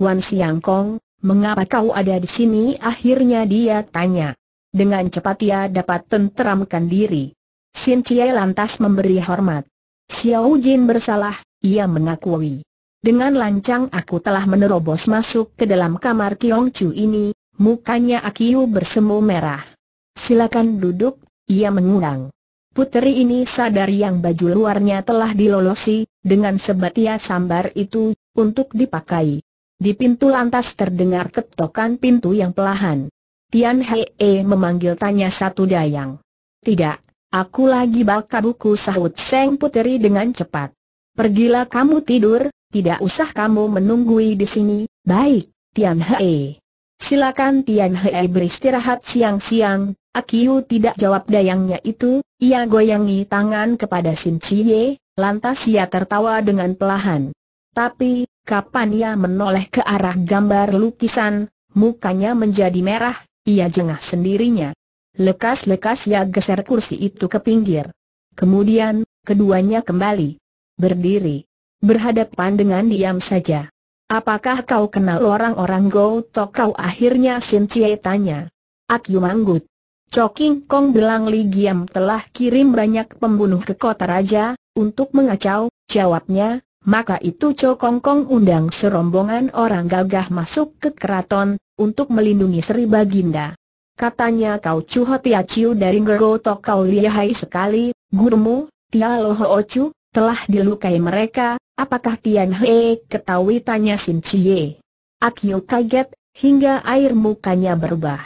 Wan Siang Kong, mengapa kau ada di sini? Akhirnya dia tanya. Dengan cepat ia dapat tenteramkan diri. Sin Chie lantas memberi hormat. Xiao Jin bersalah, ia mengakui. Dengan lancang aku telah menerobos masuk ke dalam kamar Kiong Chu ini, Mukanya Akiu bersemu merah. Silakan duduk, ia mengundang. Puteri ini sadar yang baju luarnya telah dilolosi, dengan sebatia sambar itu, untuk dipakai. Di pintu lantas terdengar ketokan pintu yang pelahan. Tian Hee memanggil tanya satu dayang. Tidak, aku lagi bakar buku sahut Seng Puteri dengan cepat. Pergilah kamu tidur, tidak usah kamu menunggui di sini, baik, Tian Hee. Silakan Tian Hei beristirahat siang-siang, Akiu tidak jawab dayangnya itu, ia goyangi tangan kepada Sim Cie, lantas ia tertawa dengan pelahan. Tapi, kapan ia menoleh ke arah gambar lukisan, mukanya menjadi merah, ia jengah sendirinya. Lekas-lekas ia geser kursi itu ke pinggir. Kemudian, keduanya kembali berdiri, berhadapan dengan diam saja. Apakah kau kenal orang-orang Go Tok kau akhirnya Sin Cie tanya. manggut. manggut. Choking Kong bilang Li Giam telah kirim banyak pembunuh ke kota raja, untuk mengacau, jawabnya, maka itu Cho Kong Kong undang serombongan orang gagah masuk ke keraton, untuk melindungi Sri Baginda. Katanya kau Chu Tia Chiu dari Go Tok kau lihai sekali, gurumu, Tia loho Ho Chu, telah dilukai mereka, Apakah Tian He ketahui tanya Sim Chie? Akyu kaget, hingga air mukanya berubah.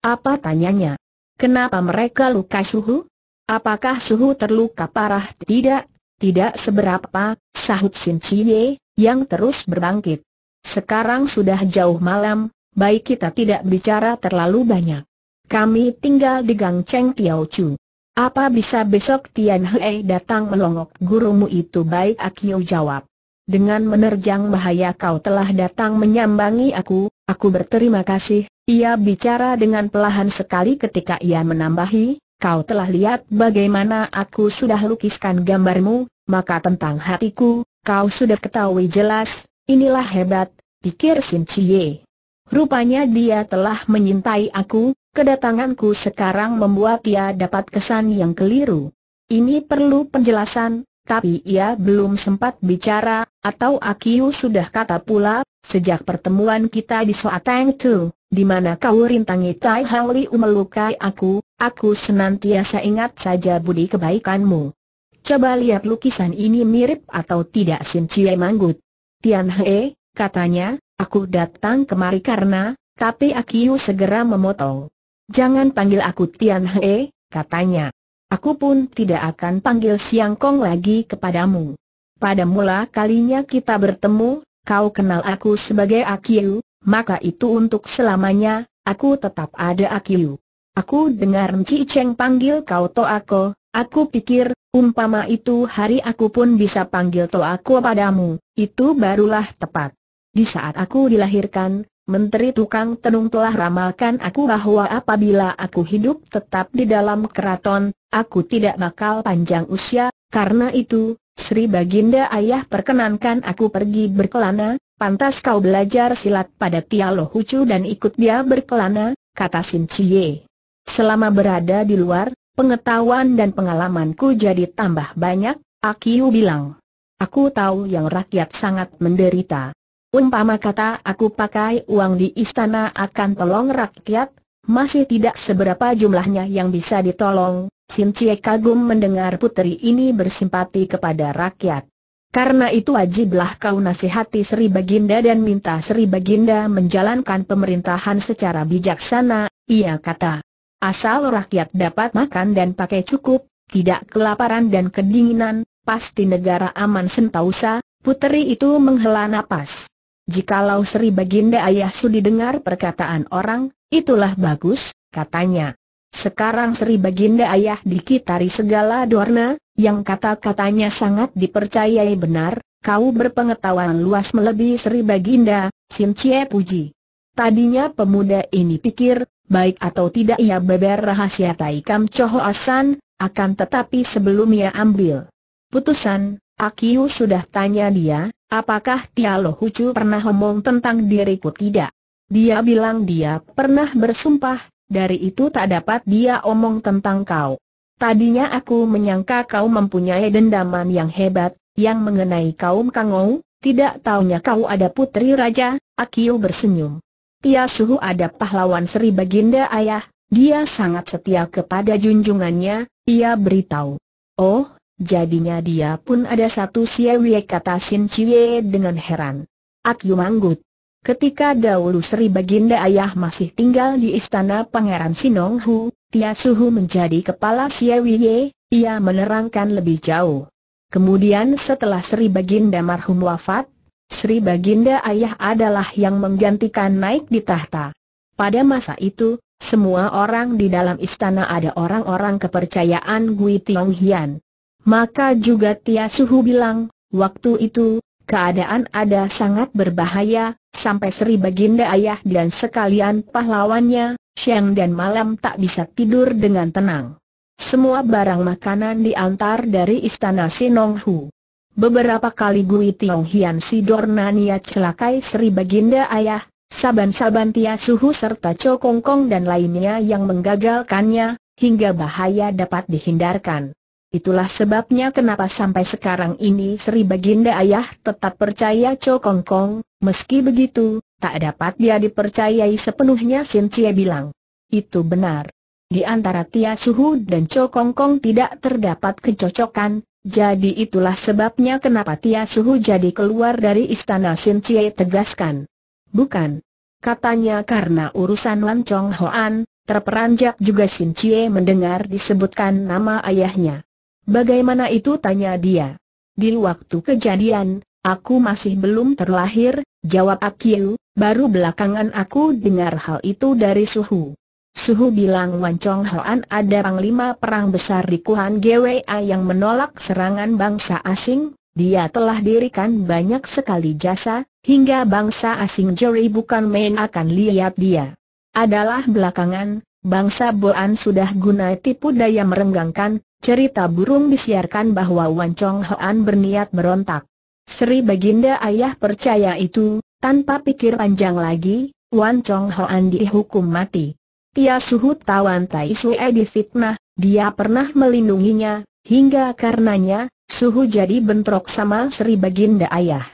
Apa tanyanya? Kenapa mereka luka suhu? Apakah suhu terluka parah? Tidak, tidak seberapa, sahut Sim Chie, yang terus berbangkit. Sekarang sudah jauh malam, baik kita tidak bicara terlalu banyak. Kami tinggal di Gang Cheng Tiao Chu. Apa bisa besok Tian Hei datang melongok gurumu itu baik Akio jawab. Dengan menerjang bahaya kau telah datang menyambangi aku, aku berterima kasih. Ia bicara dengan pelahan sekali ketika ia menambahi, kau telah lihat bagaimana aku sudah lukiskan gambarmu, maka tentang hatiku, kau sudah ketahui jelas, inilah hebat, pikir Sin Chie. Rupanya dia telah menyintai aku, kedatanganku sekarang membuat ia dapat kesan yang keliru. Ini perlu penjelasan, tapi ia belum sempat bicara, atau Akiu sudah kata pula, sejak pertemuan kita di Soateng Tu, di mana kau rintangi Tai Haliu melukai aku, aku senantiasa ingat saja budi kebaikanmu. Coba lihat lukisan ini mirip atau tidak Sim Cie Manggut. Tian He, katanya, aku datang kemari karena, tapi Akiu segera memotong. Jangan panggil aku Tian He, katanya. Aku pun tidak akan panggil Siang Kong lagi kepadamu. Pada mula kalinya kita bertemu, kau kenal aku sebagai Akiu, maka itu untuk selamanya, aku tetap ada Akiu. Aku dengar Ci Cheng panggil kau Toako, aku pikir, umpama itu hari aku pun bisa panggil Toako padamu, itu barulah tepat. Di saat aku dilahirkan, Menteri Tukang Tenung telah ramalkan aku bahwa apabila aku hidup tetap di dalam keraton, aku tidak bakal panjang usia, karena itu, Sri Baginda Ayah perkenankan aku pergi berkelana, pantas kau belajar silat pada Tialo Hucu dan ikut dia berkelana, kata Sin Chie. Selama berada di luar, pengetahuan dan pengalamanku jadi tambah banyak, Akiu bilang. Aku tahu yang rakyat sangat menderita. Umpama kata aku pakai uang di istana akan tolong rakyat, masih tidak seberapa jumlahnya yang bisa ditolong. Sin Cie kagum mendengar putri ini bersimpati kepada rakyat. Karena itu wajiblah kau nasihati Sri Baginda dan minta Sri Baginda menjalankan pemerintahan secara bijaksana, ia kata. Asal rakyat dapat makan dan pakai cukup, tidak kelaparan dan kedinginan, pasti negara aman sentausa, Putri itu menghela napas. Jikalau Sri Baginda Ayah Sudi dengar perkataan orang, itulah bagus, katanya. Sekarang Sri Baginda Ayah dikitari segala dorna, yang kata-katanya sangat dipercayai benar, kau berpengetahuan luas melebihi Sri Baginda, Sim Cie Puji. Tadinya pemuda ini pikir, baik atau tidak ia beber rahasia Taikam Kam Choho Asan, akan tetapi sebelum ia ambil putusan, Akiu sudah tanya dia, Apakah Tia Lohucu pernah omong tentang diriku tidak? Dia bilang dia pernah bersumpah, dari itu tak dapat dia omong tentang kau. Tadinya aku menyangka kau mempunyai dendaman yang hebat, yang mengenai kaum Kangou, tidak taunya kau ada putri raja, Akio bersenyum. Tia Suhu ada pahlawan Sri Baginda Ayah, dia sangat setia kepada junjungannya, ia beritahu. Oh, Jadinya dia pun ada satu siewie kata Sin Chie dengan heran. Ak Manggut. Ketika dahulu Sri Baginda Ayah masih tinggal di istana Pangeran Sinonghu, Tia Suhu menjadi kepala Siewie, ia menerangkan lebih jauh. Kemudian setelah Sri Baginda Marhum wafat, Sri Baginda Ayah adalah yang menggantikan naik di tahta. Pada masa itu, semua orang di dalam istana ada orang-orang kepercayaan Gui Tiong Hian. Maka juga Tia Suhu bilang, waktu itu, keadaan ada sangat berbahaya, sampai Sri Baginda Ayah dan sekalian pahlawannya, siang dan malam tak bisa tidur dengan tenang. Semua barang makanan diantar dari istana Sinong Hu. Beberapa kali Gui Tiong Hian si celakai Sri Baginda Ayah, Saban-saban Tia Suhu serta Cho Kong Kong dan lainnya yang menggagalkannya, hingga bahaya dapat dihindarkan. Itulah sebabnya kenapa sampai sekarang ini Sri Baginda Ayah tetap percaya Cho Kong Kong, meski begitu, tak dapat dia dipercayai sepenuhnya Sin Cie bilang. Itu benar. Di antara Tia Suhu dan Cho Kong Kong tidak terdapat kecocokan, jadi itulah sebabnya kenapa Tia Suhu jadi keluar dari istana Sin Cie tegaskan. Bukan. Katanya karena urusan Lan Chong Hoan, terperanjak juga Sin Cie mendengar disebutkan nama ayahnya. Bagaimana itu tanya dia. Di waktu kejadian, aku masih belum terlahir, jawab Akiu, baru belakangan aku dengar hal itu dari Suhu. Suhu bilang Wan Chong Hoan ada panglima perang besar di Kuhan GWA yang menolak serangan bangsa asing, dia telah dirikan banyak sekali jasa, hingga bangsa asing Jerry bukan main akan lihat dia. Adalah belakangan, bangsa Boan sudah guna tipu daya merenggangkan, Cerita burung disiarkan bahwa Wan Chong Hoan berniat berontak. Sri Baginda Ayah percaya itu, tanpa pikir panjang lagi, Wan Chong Hoan dihukum mati. Tia Suhu Tawan Tai Sue difitnah, dia pernah melindunginya, hingga karenanya, Suhu jadi bentrok sama Sri Baginda Ayah.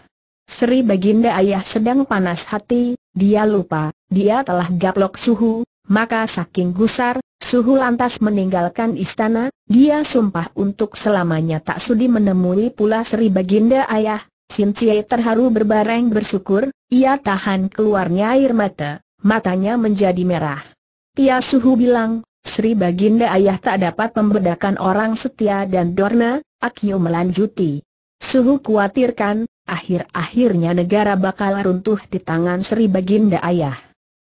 Sri Baginda Ayah sedang panas hati, dia lupa, dia telah gaplok Suhu, maka saking gusar, Suhu lantas meninggalkan istana, dia sumpah untuk selamanya tak sudi menemui pula Sri Baginda Ayah, Sin Cie terharu berbareng bersyukur, ia tahan keluarnya air mata, matanya menjadi merah. Tia Suhu bilang, Sri Baginda Ayah tak dapat membedakan orang setia dan dorna, Akio melanjuti. Suhu khawatirkan, akhir-akhirnya negara bakal runtuh di tangan Sri Baginda Ayah.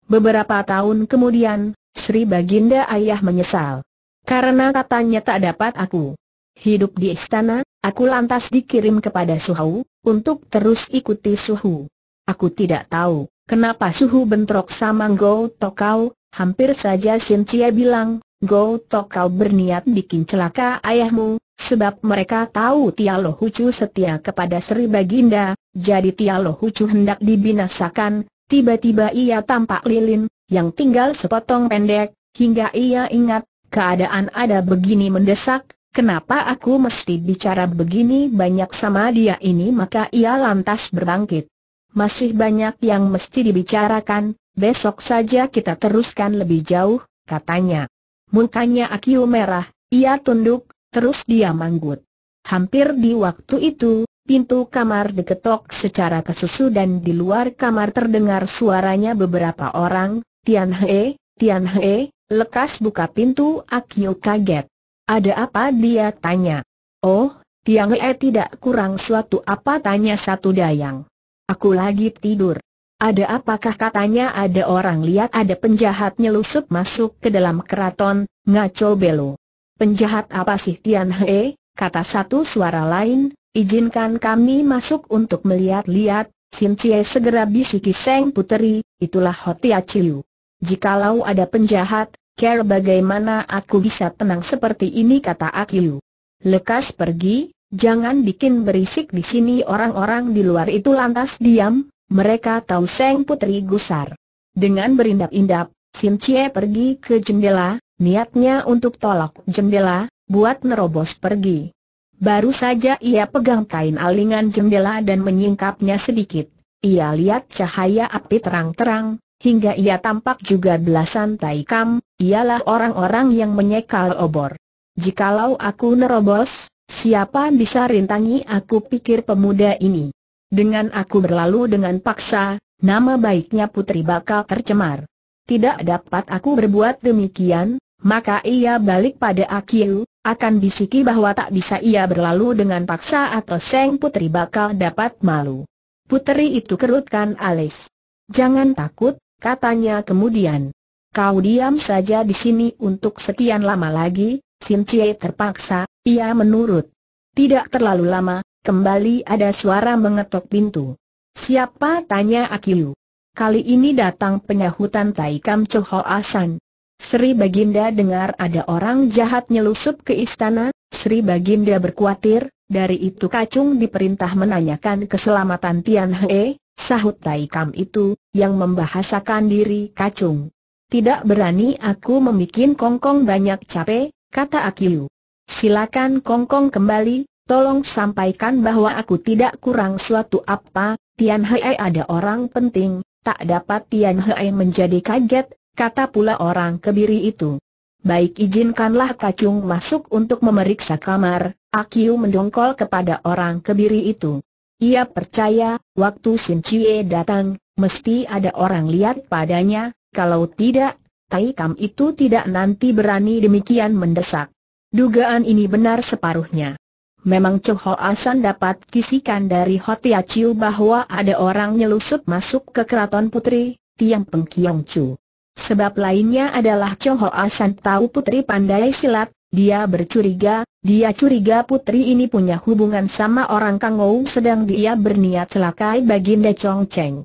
Beberapa tahun kemudian, Sri Baginda Ayah menyesal. Karena katanya tak dapat aku hidup di istana, aku lantas dikirim kepada Suhu, untuk terus ikuti Suhu. Aku tidak tahu, kenapa Suhu bentrok sama Go Tokau, hampir saja Sintia bilang, Go Tokau berniat bikin celaka ayahmu, sebab mereka tahu Tia Lo Hucu setia kepada Sri Baginda, jadi Tia Lo Hucu hendak dibinasakan, tiba-tiba ia tampak lilin, yang tinggal sepotong pendek, hingga ia ingat, keadaan ada begini mendesak, kenapa aku mesti bicara begini banyak sama dia ini maka ia lantas berbangkit. Masih banyak yang mesti dibicarakan, besok saja kita teruskan lebih jauh, katanya. Mukanya akiu merah, ia tunduk, terus dia manggut. Hampir di waktu itu, pintu kamar diketok secara kesusu dan di luar kamar terdengar suaranya beberapa orang, Tian He, Tian He, lekas buka pintu Akio kaget. Ada apa dia tanya? Oh, Tian He tidak kurang suatu apa tanya satu dayang. Aku lagi tidur. Ada apakah katanya ada orang lihat ada penjahat nyelusup masuk ke dalam keraton, ngaco belo. Penjahat apa sih Tian He? Kata satu suara lain, izinkan kami masuk untuk melihat-lihat, Sin Cie segera bisiki Seng Puteri, itulah Hotia Ciu. Jikalau ada penjahat, care bagaimana aku bisa tenang seperti ini kata Akyu. Lekas pergi, jangan bikin berisik di sini orang-orang di luar itu lantas diam, mereka tahu Seng Putri gusar. Dengan berindap-indap, Sim Chie pergi ke jendela, niatnya untuk tolak jendela, buat nerobos pergi. Baru saja ia pegang kain alingan jendela dan menyingkapnya sedikit. Ia lihat cahaya api terang-terang, hingga ia tampak juga belasan taikam, ialah orang-orang yang menyekal obor. Jikalau aku nerobos, siapa bisa rintangi aku pikir pemuda ini. Dengan aku berlalu dengan paksa, nama baiknya putri bakal tercemar. Tidak dapat aku berbuat demikian, maka ia balik pada Akiu, akan bisiki bahwa tak bisa ia berlalu dengan paksa atau Seng Putri bakal dapat malu. Putri itu kerutkan alis. Jangan takut, katanya kemudian. Kau diam saja di sini untuk sekian lama lagi, Sin Cie terpaksa, ia menurut. Tidak terlalu lama, kembali ada suara mengetok pintu. Siapa tanya Akiu? Kali ini datang penyahutan Taikam Kam Cho San. Sri Baginda dengar ada orang jahat nyelusup ke istana, Sri Baginda berkuatir, dari itu Kacung diperintah menanyakan keselamatan Tian He, sahut Taikam itu, yang membahasakan diri kacung. Tidak berani aku membuat kongkong banyak capek, kata Akiu. Silakan kongkong kembali, tolong sampaikan bahwa aku tidak kurang suatu apa, Tian Hei ada orang penting, tak dapat Tian Hei menjadi kaget, kata pula orang kebiri itu. Baik izinkanlah kacung masuk untuk memeriksa kamar, Akiu mendongkol kepada orang kebiri itu. Ia percaya, waktu Sin Chie datang, mesti ada orang lihat padanya, kalau tidak, Tai Kam itu tidak nanti berani demikian mendesak. Dugaan ini benar separuhnya. Memang Cho Asan dapat kisikan dari Hotia Chiu bahwa ada orang nyelusup masuk ke keraton putri, Tiang Peng Kiong Chu. Sebab lainnya adalah Cho Asan tahu putri pandai silat, dia bercuriga, dia curiga putri ini punya hubungan sama orang Kangou sedang dia berniat celakai Baginda Chong Cheng.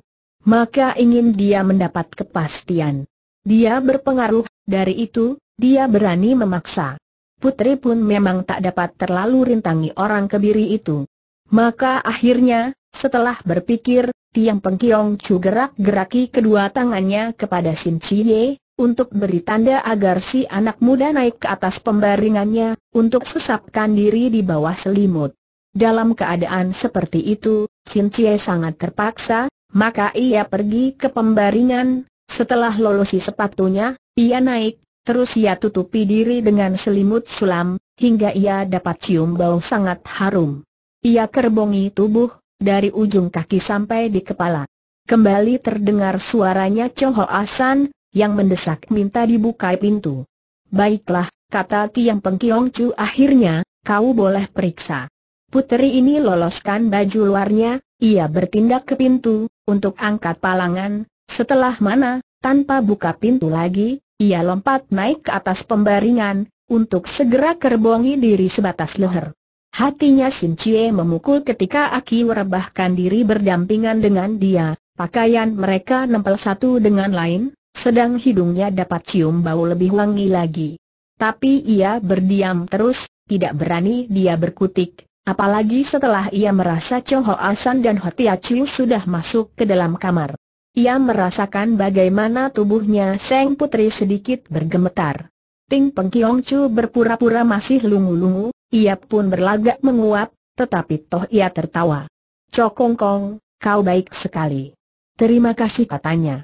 Maka ingin dia mendapat kepastian. Dia berpengaruh, dari itu, dia berani memaksa. Putri pun memang tak dapat terlalu rintangi orang kebiri itu. Maka akhirnya, setelah berpikir, Tiang Pengkiong Chu gerak-geraki kedua tangannya kepada Sim Chie, untuk beri tanda agar si anak muda naik ke atas pembaringannya, untuk sesapkan diri di bawah selimut. Dalam keadaan seperti itu, Sin Cie sangat terpaksa, maka ia pergi ke pembaringan, setelah lolosi sepatunya, ia naik, terus ia tutupi diri dengan selimut sulam, hingga ia dapat cium bau sangat harum. Ia kerbongi tubuh, dari ujung kaki sampai di kepala. Kembali terdengar suaranya Choho Asan, yang mendesak minta dibuka pintu. Baiklah, kata Tiang Pengkiong Chu akhirnya, kau boleh periksa. Puteri ini loloskan baju luarnya, ia bertindak ke pintu, untuk angkat palangan, setelah mana, tanpa buka pintu lagi, ia lompat naik ke atas pembaringan, untuk segera kerbongi diri sebatas leher. Hatinya Sin Chie memukul ketika Aki merebahkan diri berdampingan dengan dia, pakaian mereka nempel satu dengan lain, sedang hidungnya dapat cium bau lebih wangi lagi. Tapi ia berdiam terus, tidak berani dia berkutik, apalagi setelah ia merasa Cho Asan dan Hotia Chiu sudah masuk ke dalam kamar. Ia merasakan bagaimana tubuhnya Seng Putri sedikit bergemetar. Ting Peng Kiong Chu berpura-pura masih lungu-lungu, ia pun berlagak menguap, tetapi toh ia tertawa. Cho Kong Kong, kau baik sekali. Terima kasih katanya.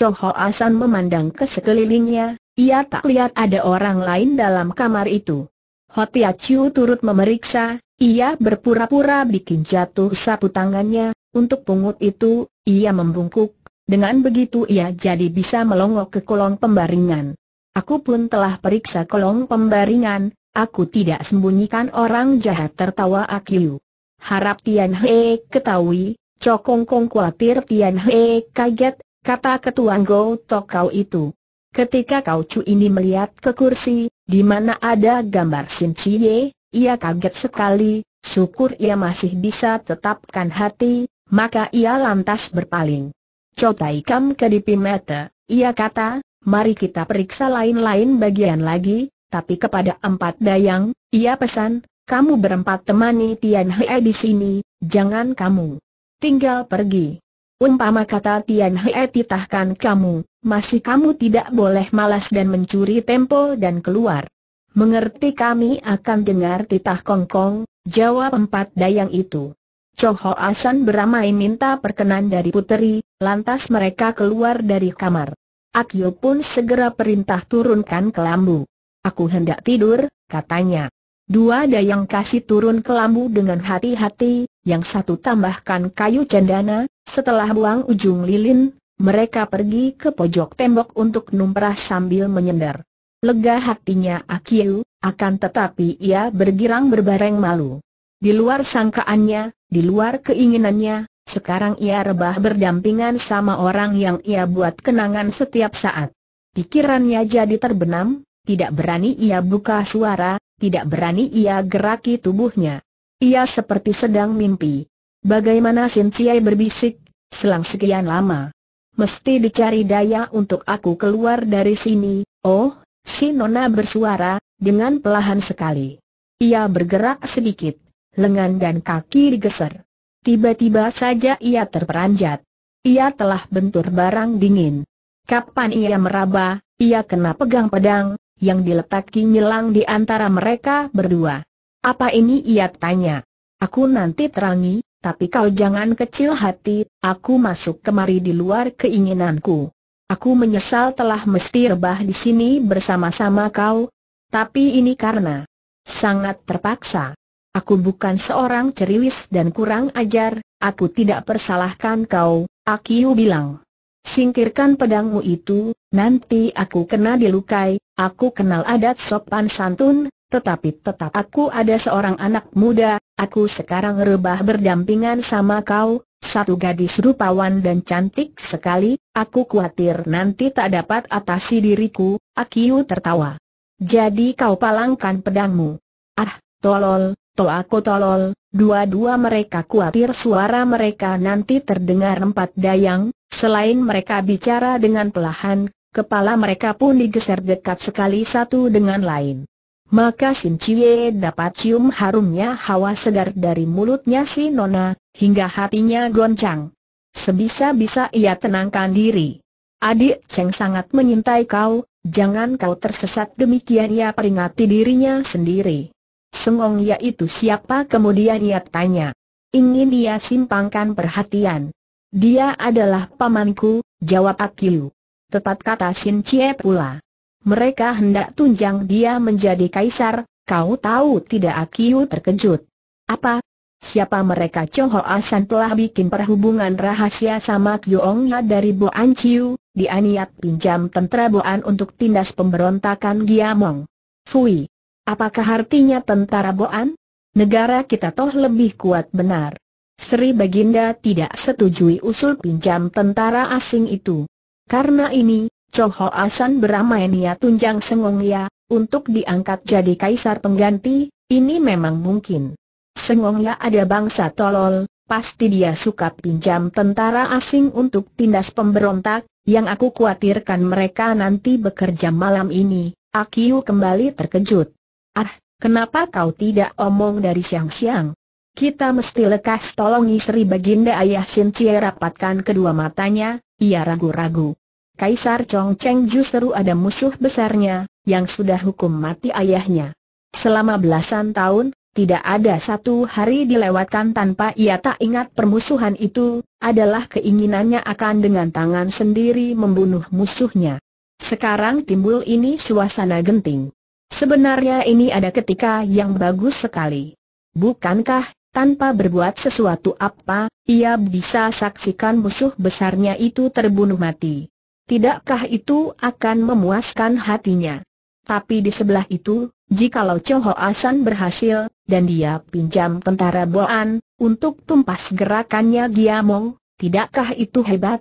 Ho Asan memandang ke sekelilingnya, ia tak lihat ada orang lain dalam kamar itu. Tia Chiu turut memeriksa, ia berpura-pura bikin jatuh sapu tangannya, untuk pungut itu, ia membungkuk, dengan begitu ia jadi bisa melongok ke kolong pembaringan. Aku pun telah periksa kolong pembaringan, aku tidak sembunyikan orang jahat tertawa Akiu. Harap Tian He ketahui, Cokong Kong khawatir Tian He kaget, kata ketua Go kau itu. Ketika Kau cu ini melihat ke kursi, di mana ada gambar Sin Chie, ia kaget sekali, syukur ia masih bisa tetapkan hati, maka ia lantas berpaling. Cotai kam kedipi mata, ia kata, mari kita periksa lain-lain bagian lagi, tapi kepada empat dayang, ia pesan, kamu berempat temani Tian Hei di sini, jangan kamu tinggal pergi. Umpama kata Tian Hei titahkan kamu, masih kamu tidak boleh malas dan mencuri tempo dan keluar. Mengerti kami akan dengar titah Kong, jawab empat dayang itu. Coho Asan beramai minta perkenan dari puteri, lantas mereka keluar dari kamar. Akyo pun segera perintah turunkan kelambu. Aku hendak tidur, katanya. Dua dayang kasih turun kelambu dengan hati-hati, yang satu tambahkan kayu cendana, setelah buang ujung lilin, mereka pergi ke pojok tembok untuk numprah sambil menyender. Lega hatinya Akiu, akan tetapi ia bergirang berbareng malu. Di luar sangkaannya, di luar keinginannya, sekarang ia rebah berdampingan sama orang yang ia buat kenangan setiap saat. Pikirannya jadi terbenam, tidak berani ia buka suara, tidak berani ia geraki tubuhnya. Ia seperti sedang mimpi. Bagaimana Sin Ciai berbisik, selang sekian lama. Mesti dicari daya untuk aku keluar dari sini, oh, si Nona bersuara, dengan pelahan sekali. Ia bergerak sedikit, lengan dan kaki digeser. Tiba-tiba saja ia terperanjat. Ia telah bentur barang dingin. Kapan ia meraba, ia kena pegang pedang, yang diletaki nyelang di antara mereka berdua. Apa ini ia tanya? Aku nanti terangi, tapi kau jangan kecil hati, aku masuk kemari di luar keinginanku. Aku menyesal telah mesti rebah di sini bersama-sama kau, tapi ini karena sangat terpaksa. Aku bukan seorang ceriwis dan kurang ajar, aku tidak persalahkan kau, Akiu bilang. Singkirkan pedangmu itu, nanti aku kena dilukai, aku kenal adat sopan santun, tetapi tetap aku ada seorang anak muda, aku sekarang rebah berdampingan sama kau, satu gadis rupawan dan cantik sekali, aku khawatir nanti tak dapat atasi diriku, Akiu tertawa. Jadi kau palangkan pedangmu. Ah, tolol, to aku tolol, dua-dua mereka khawatir suara mereka nanti terdengar empat dayang, selain mereka bicara dengan pelahan, kepala mereka pun digeser dekat sekali satu dengan lain maka Sin Chie dapat cium harumnya hawa segar dari mulutnya si Nona, hingga hatinya goncang. Sebisa-bisa ia tenangkan diri. Adik Cheng sangat menyintai kau, jangan kau tersesat demikian ia peringati dirinya sendiri. Sengong ya itu siapa kemudian ia tanya. Ingin ia simpangkan perhatian. Dia adalah pamanku, jawab Akiu. Tepat kata Sin Chie pula mereka hendak tunjang dia menjadi kaisar, kau tahu tidak Akiu terkejut. Apa? Siapa mereka Ho Asan telah bikin perhubungan rahasia sama Ya dari Boan Chiu, dia niat pinjam tentara Boan untuk tindas pemberontakan Giamong. Fui. Apakah artinya tentara Boan? Negara kita toh lebih kuat benar. Sri Baginda tidak setujui usul pinjam tentara asing itu. Karena ini, Ho Asan beramai niat tunjang Sengong Ya, untuk diangkat jadi kaisar pengganti, ini memang mungkin. Sengong Ya ada bangsa tolol, pasti dia suka pinjam tentara asing untuk tindas pemberontak, yang aku khawatirkan mereka nanti bekerja malam ini, Akiu kembali terkejut. Ah, kenapa kau tidak omong dari siang-siang? Kita mesti lekas tolongi Sri Baginda Ayah Sinci rapatkan kedua matanya, ia ragu-ragu. Kaisar Chong Chongcheng justru ada musuh besarnya, yang sudah hukum mati ayahnya. Selama belasan tahun, tidak ada satu hari dilewatkan tanpa ia tak ingat permusuhan itu, adalah keinginannya akan dengan tangan sendiri membunuh musuhnya. Sekarang timbul ini suasana genting. Sebenarnya ini ada ketika yang bagus sekali. Bukankah, tanpa berbuat sesuatu apa, ia bisa saksikan musuh besarnya itu terbunuh mati tidakkah itu akan memuaskan hatinya? Tapi di sebelah itu, jikalau Choho Asan berhasil, dan dia pinjam tentara Boan, untuk tumpas gerakannya Giamong, tidakkah itu hebat?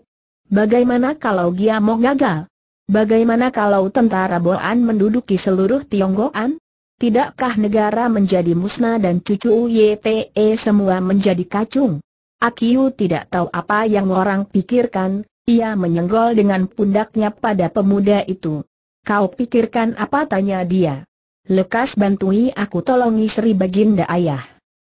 Bagaimana kalau Giamong gagal? Bagaimana kalau tentara Boan menduduki seluruh Tionggoan? Tidakkah negara menjadi musnah dan cucu YTE semua menjadi kacung? Akiu tidak tahu apa yang orang pikirkan, ia menyenggol dengan pundaknya pada pemuda itu. Kau pikirkan apa tanya dia. Lekas bantui aku tolongi Sri Baginda Ayah.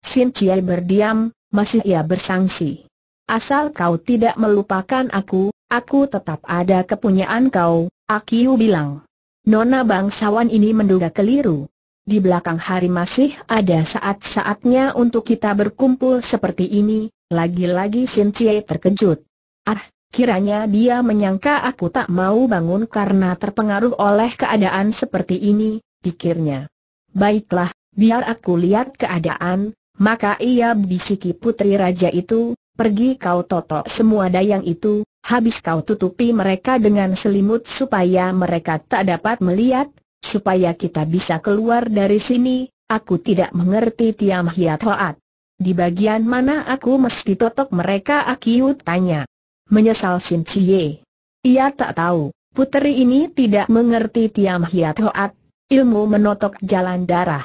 Sin Chiai berdiam, masih ia bersangsi. Asal kau tidak melupakan aku, aku tetap ada kepunyaan kau, Akiu bilang. Nona bangsawan ini menduga keliru. Di belakang hari masih ada saat-saatnya untuk kita berkumpul seperti ini, lagi-lagi Sin Chie terkejut. Ah, Kiranya dia menyangka aku tak mau bangun karena terpengaruh oleh keadaan seperti ini, pikirnya. Baiklah, biar aku lihat keadaan, maka ia bisiki putri raja itu, pergi kau totok semua dayang itu, habis kau tutupi mereka dengan selimut supaya mereka tak dapat melihat, supaya kita bisa keluar dari sini, aku tidak mengerti Tiam Hiat Hoat. Di bagian mana aku mesti totok mereka Akiut tanya menyesal Sim Cie, Ia tak tahu, puteri ini tidak mengerti Tiam Hiat Hoat, ilmu menotok jalan darah.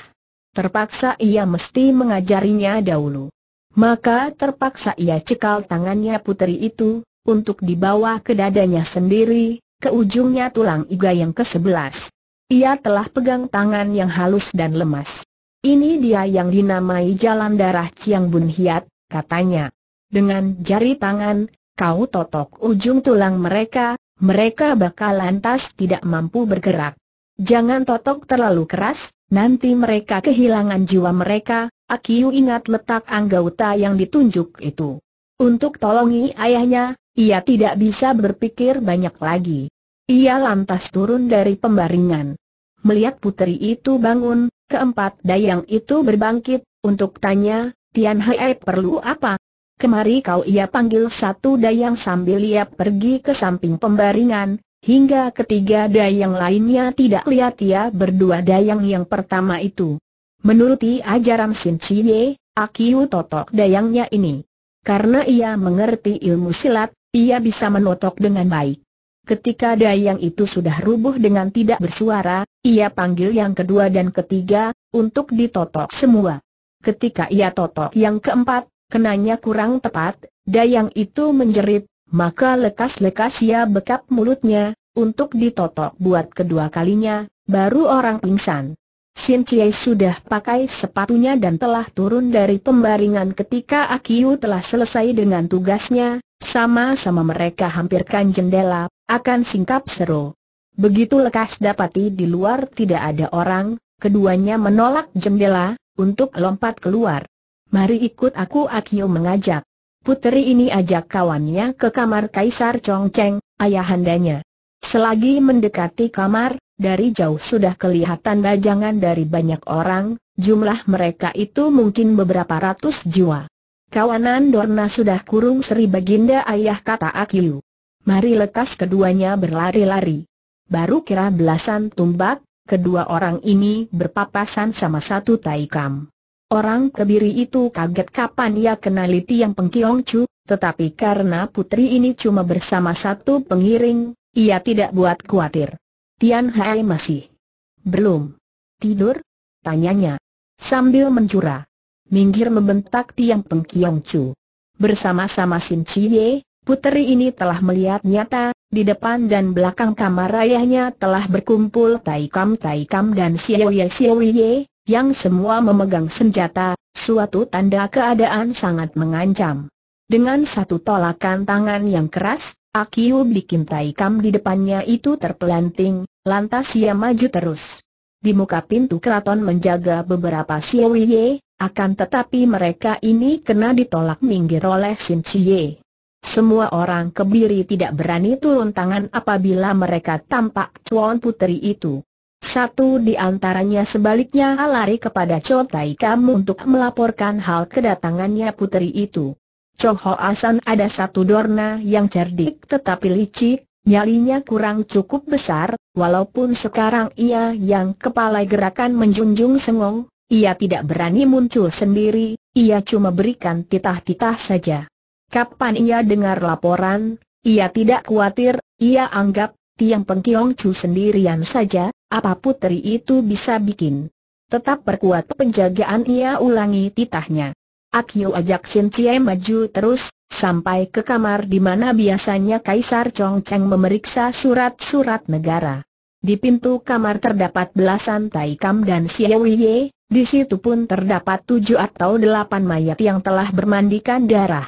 Terpaksa ia mesti mengajarinya dahulu. Maka terpaksa ia cekal tangannya puteri itu, untuk dibawa ke dadanya sendiri, ke ujungnya tulang iga yang ke-11. Ia telah pegang tangan yang halus dan lemas. Ini dia yang dinamai jalan darah Ciang Bun Hiat, katanya. Dengan jari tangan, kau totok ujung tulang mereka, mereka bakal lantas tidak mampu bergerak. Jangan totok terlalu keras, nanti mereka kehilangan jiwa mereka, Akiu ingat letak anggota yang ditunjuk itu. Untuk tolongi ayahnya, ia tidak bisa berpikir banyak lagi. Ia lantas turun dari pembaringan. Melihat putri itu bangun, keempat dayang itu berbangkit, untuk tanya, Tian Hei perlu apa? Kemari kau ia panggil satu dayang sambil ia pergi ke samping pembaringan, hingga ketiga dayang lainnya tidak lihat ia berdua dayang yang pertama itu. Menuruti ajaran Sin Chie, Akiu totok dayangnya ini. Karena ia mengerti ilmu silat, ia bisa menotok dengan baik. Ketika dayang itu sudah rubuh dengan tidak bersuara, ia panggil yang kedua dan ketiga, untuk ditotok semua. Ketika ia totok yang keempat, kenanya kurang tepat, dayang itu menjerit, maka lekas-lekas ia bekap mulutnya, untuk ditotok buat kedua kalinya, baru orang pingsan. Sin Chie sudah pakai sepatunya dan telah turun dari pembaringan ketika Akiu telah selesai dengan tugasnya, sama-sama mereka hampirkan jendela, akan singkap seru. Begitu lekas dapati di luar tidak ada orang, keduanya menolak jendela, untuk lompat keluar. Mari ikut aku Akio mengajak. Putri ini ajak kawannya ke kamar Kaisar Chongcheng, ayahandanya. Selagi mendekati kamar, dari jauh sudah kelihatan bajangan dari banyak orang, jumlah mereka itu mungkin beberapa ratus jiwa. Kawanan Dorna sudah kurung Sri Baginda ayah kata Akio. Mari lekas keduanya berlari-lari. Baru kira belasan tumbak, kedua orang ini berpapasan sama satu taikam. Orang kebiri itu kaget kapan ia kenali Tiang Pengkiong Chu, tetapi karena putri ini cuma bersama satu pengiring, ia tidak buat khawatir. Tian Hai masih belum tidur? Tanyanya sambil mencura. Minggir membentak Tiang Pengkiong Chu. Bersama-sama Sin Cie, putri ini telah melihat nyata, di depan dan belakang kamar ayahnya telah berkumpul Tai Kam Tai Kam dan Xiao Ye Xiao Ye, yang semua memegang senjata, suatu tanda keadaan sangat mengancam. Dengan satu tolakan tangan yang keras, Akiu bikin taikam di depannya itu terpelanting, lantas ia maju terus. Di muka pintu keraton menjaga beberapa siwiye, akan tetapi mereka ini kena ditolak minggir oleh Sin Chie. Semua orang kebiri tidak berani turun tangan apabila mereka tampak cuan Putri itu. Satu di antaranya sebaliknya lari kepada Cho Tai Kam untuk melaporkan hal kedatangannya putri itu. Cho Ho Asan ada satu dorna yang cerdik tetapi licik, nyalinya kurang cukup besar, walaupun sekarang ia yang kepala gerakan menjunjung sengong, ia tidak berani muncul sendiri, ia cuma berikan titah-titah saja. Kapan ia dengar laporan, ia tidak khawatir, ia anggap Tiang Pengkiong Chu sendirian saja, apa putri itu bisa bikin? Tetap perkuat penjagaan ia ulangi titahnya. Akio ajak Sin Chie maju terus, sampai ke kamar di mana biasanya Kaisar Chong Cheng memeriksa surat-surat negara. Di pintu kamar terdapat belasan Tai Kam dan Xie di situ pun terdapat tujuh atau delapan mayat yang telah bermandikan darah.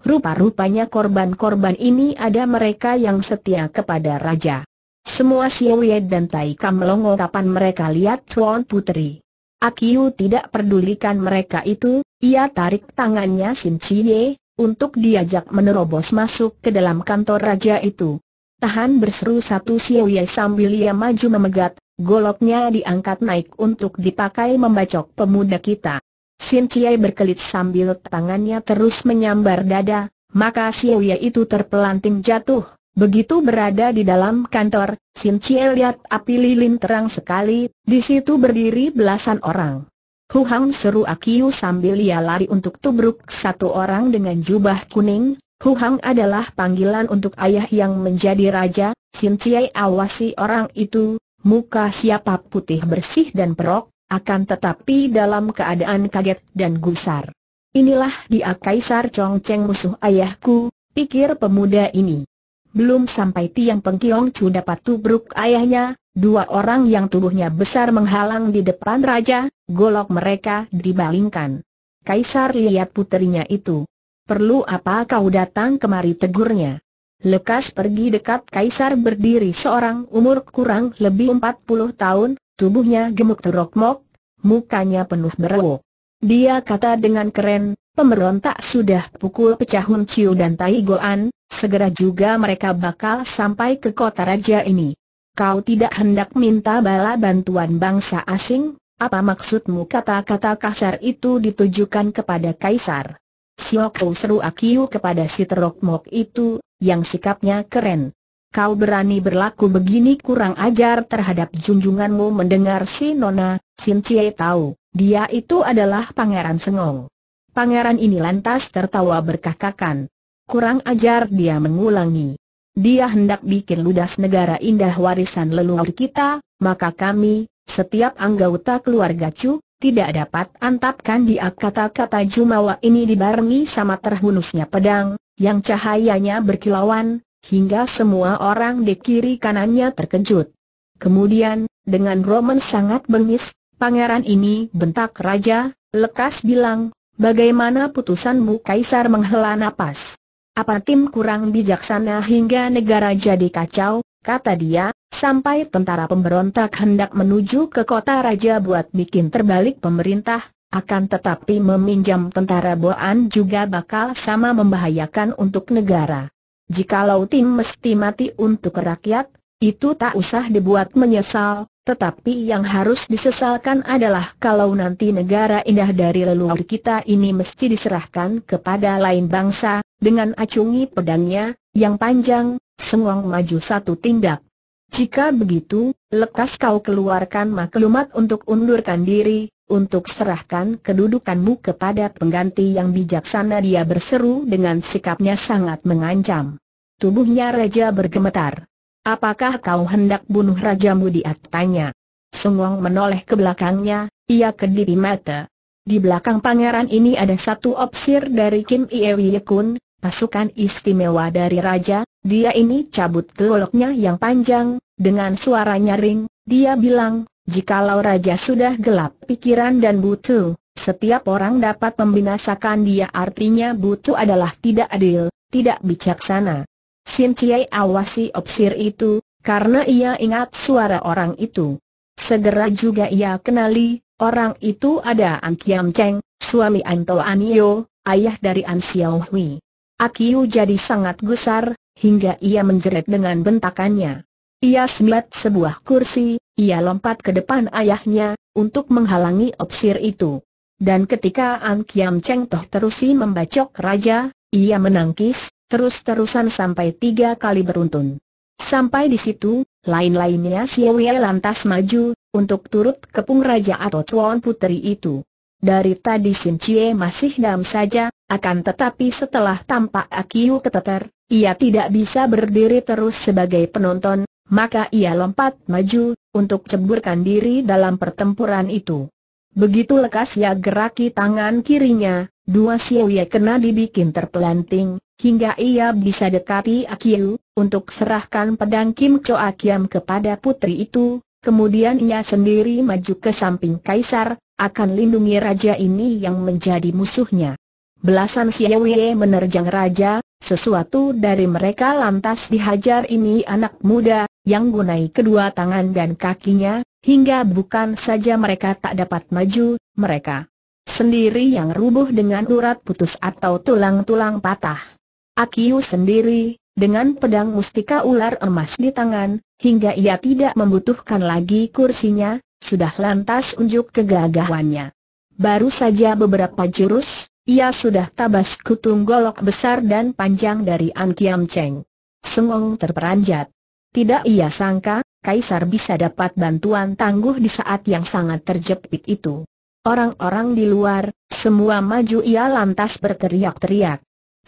Rupa-rupanya korban-korban ini ada mereka yang setia kepada raja. Semua Siowie dan Taika melongo kapan mereka lihat Tuan Putri. Akiu tidak pedulikan mereka itu, ia tarik tangannya Sim Chie, untuk diajak menerobos masuk ke dalam kantor raja itu. Tahan berseru satu Siowie sambil ia maju memegat, goloknya diangkat naik untuk dipakai membacok pemuda kita. Sim Chie berkelit sambil tangannya terus menyambar dada, maka Siowie itu terpelanting jatuh. Begitu berada di dalam kantor, Sin Chie lihat api lilin terang sekali, di situ berdiri belasan orang. Hu Hang seru Akiu sambil ia lari untuk tubruk satu orang dengan jubah kuning, Hu Hang adalah panggilan untuk ayah yang menjadi raja, Sin Chie awasi orang itu, muka siapa putih bersih dan perok, akan tetapi dalam keadaan kaget dan gusar. Inilah dia Kaisar Chong Cheng musuh ayahku, pikir pemuda ini. Belum sampai Tiang Pengkiong Chu dapat tubruk ayahnya, dua orang yang tubuhnya besar menghalang di depan raja, golok mereka dibalingkan. Kaisar lihat puterinya itu. Perlu apa kau datang kemari tegurnya? Lekas pergi dekat Kaisar berdiri seorang umur kurang lebih 40 tahun, tubuhnya gemuk terokmok, mukanya penuh berewo. Dia kata dengan keren, pemberontak sudah pukul pecah Hun dan Tai Goan, Segera juga mereka bakal sampai ke kota raja ini. Kau tidak hendak minta bala bantuan bangsa asing? Apa maksudmu kata-kata kasar itu ditujukan kepada kaisar? Siokou seru Akiu kepada si terokmok itu, yang sikapnya keren. Kau berani berlaku begini kurang ajar terhadap junjunganmu mendengar si Nona, Sin Cie tahu, dia itu adalah Pangeran Sengong. Pangeran ini lantas tertawa berkakakan. Kurang ajar dia mengulangi. Dia hendak bikin ludas negara indah warisan leluhur kita, maka kami, setiap anggota keluarga Chu, tidak dapat antapkan dia kata-kata Jumawa ini dibarengi sama terhunusnya pedang, yang cahayanya berkilauan, hingga semua orang di kiri kanannya terkejut. Kemudian, dengan roman sangat bengis, pangeran ini bentak raja, lekas bilang, bagaimana putusanmu Kaisar menghela napas. Apa tim kurang bijaksana hingga negara jadi kacau, kata dia, sampai tentara pemberontak hendak menuju ke kota raja buat bikin terbalik pemerintah, akan tetapi meminjam tentara Boan juga bakal sama membahayakan untuk negara. Jikalau tim mesti mati untuk rakyat, itu tak usah dibuat menyesal, tetapi yang harus disesalkan adalah kalau nanti negara indah dari leluhur kita ini mesti diserahkan kepada lain bangsa, dengan acungi pedangnya, yang panjang, sengong maju satu tindak. Jika begitu, lekas kau keluarkan maklumat untuk undurkan diri, untuk serahkan kedudukanmu kepada pengganti yang bijaksana dia berseru dengan sikapnya sangat mengancam. Tubuhnya Raja bergemetar. Apakah kau hendak bunuh rajamu dia tanya. Sungwong menoleh ke belakangnya, ia kedipi mata. Di belakang pangeran ini ada satu opsir dari Kim Iewi Kun, pasukan istimewa dari raja, dia ini cabut geloknya yang panjang, dengan suara nyaring, dia bilang, jikalau raja sudah gelap pikiran dan butuh, setiap orang dapat membinasakan dia artinya butuh adalah tidak adil, tidak bijaksana. Sin Ciai awasi opsir itu, karena ia ingat suara orang itu. Segera juga ia kenali, orang itu ada An Kiam Cheng, suami Anto Anio, ayah dari An Xiao Hui. Akiu jadi sangat gusar, hingga ia menjerit dengan bentakannya. Ia sembat sebuah kursi, ia lompat ke depan ayahnya, untuk menghalangi opsir itu. Dan ketika An Kiam Cheng Toh terusi membacok raja, ia menangkis, terus-terusan sampai tiga kali beruntun. Sampai di situ, lain-lainnya Wei lantas maju, untuk turut kepung Raja atau Tuan Puteri itu. Dari tadi Sin Chie masih dam saja, akan tetapi setelah tampak Akiu keteter, ia tidak bisa berdiri terus sebagai penonton, maka ia lompat maju, untuk ceburkan diri dalam pertempuran itu. Begitu lekas ia geraki tangan kirinya, dua Sioye kena dibikin terpelanting, hingga ia bisa dekati Akiu, untuk serahkan pedang Kim Cho Akiam kepada putri itu, kemudian ia sendiri maju ke samping Kaisar, akan lindungi raja ini yang menjadi musuhnya. Belasan Sioye menerjang raja, sesuatu dari mereka lantas dihajar ini anak muda, yang gunai kedua tangan dan kakinya, Hingga bukan saja mereka tak dapat maju, mereka sendiri yang rubuh dengan urat putus atau tulang-tulang patah. Akiu sendiri, dengan pedang mustika ular emas di tangan, hingga ia tidak membutuhkan lagi kursinya, sudah lantas unjuk kegagahannya. Baru saja beberapa jurus, ia sudah tabas kutung golok besar dan panjang dari An Kiam Cheng. Sengong terperanjat. Tidak ia sangka, Kaisar bisa dapat bantuan tangguh di saat yang sangat terjepit itu. Orang-orang di luar, semua maju ia lantas berteriak-teriak.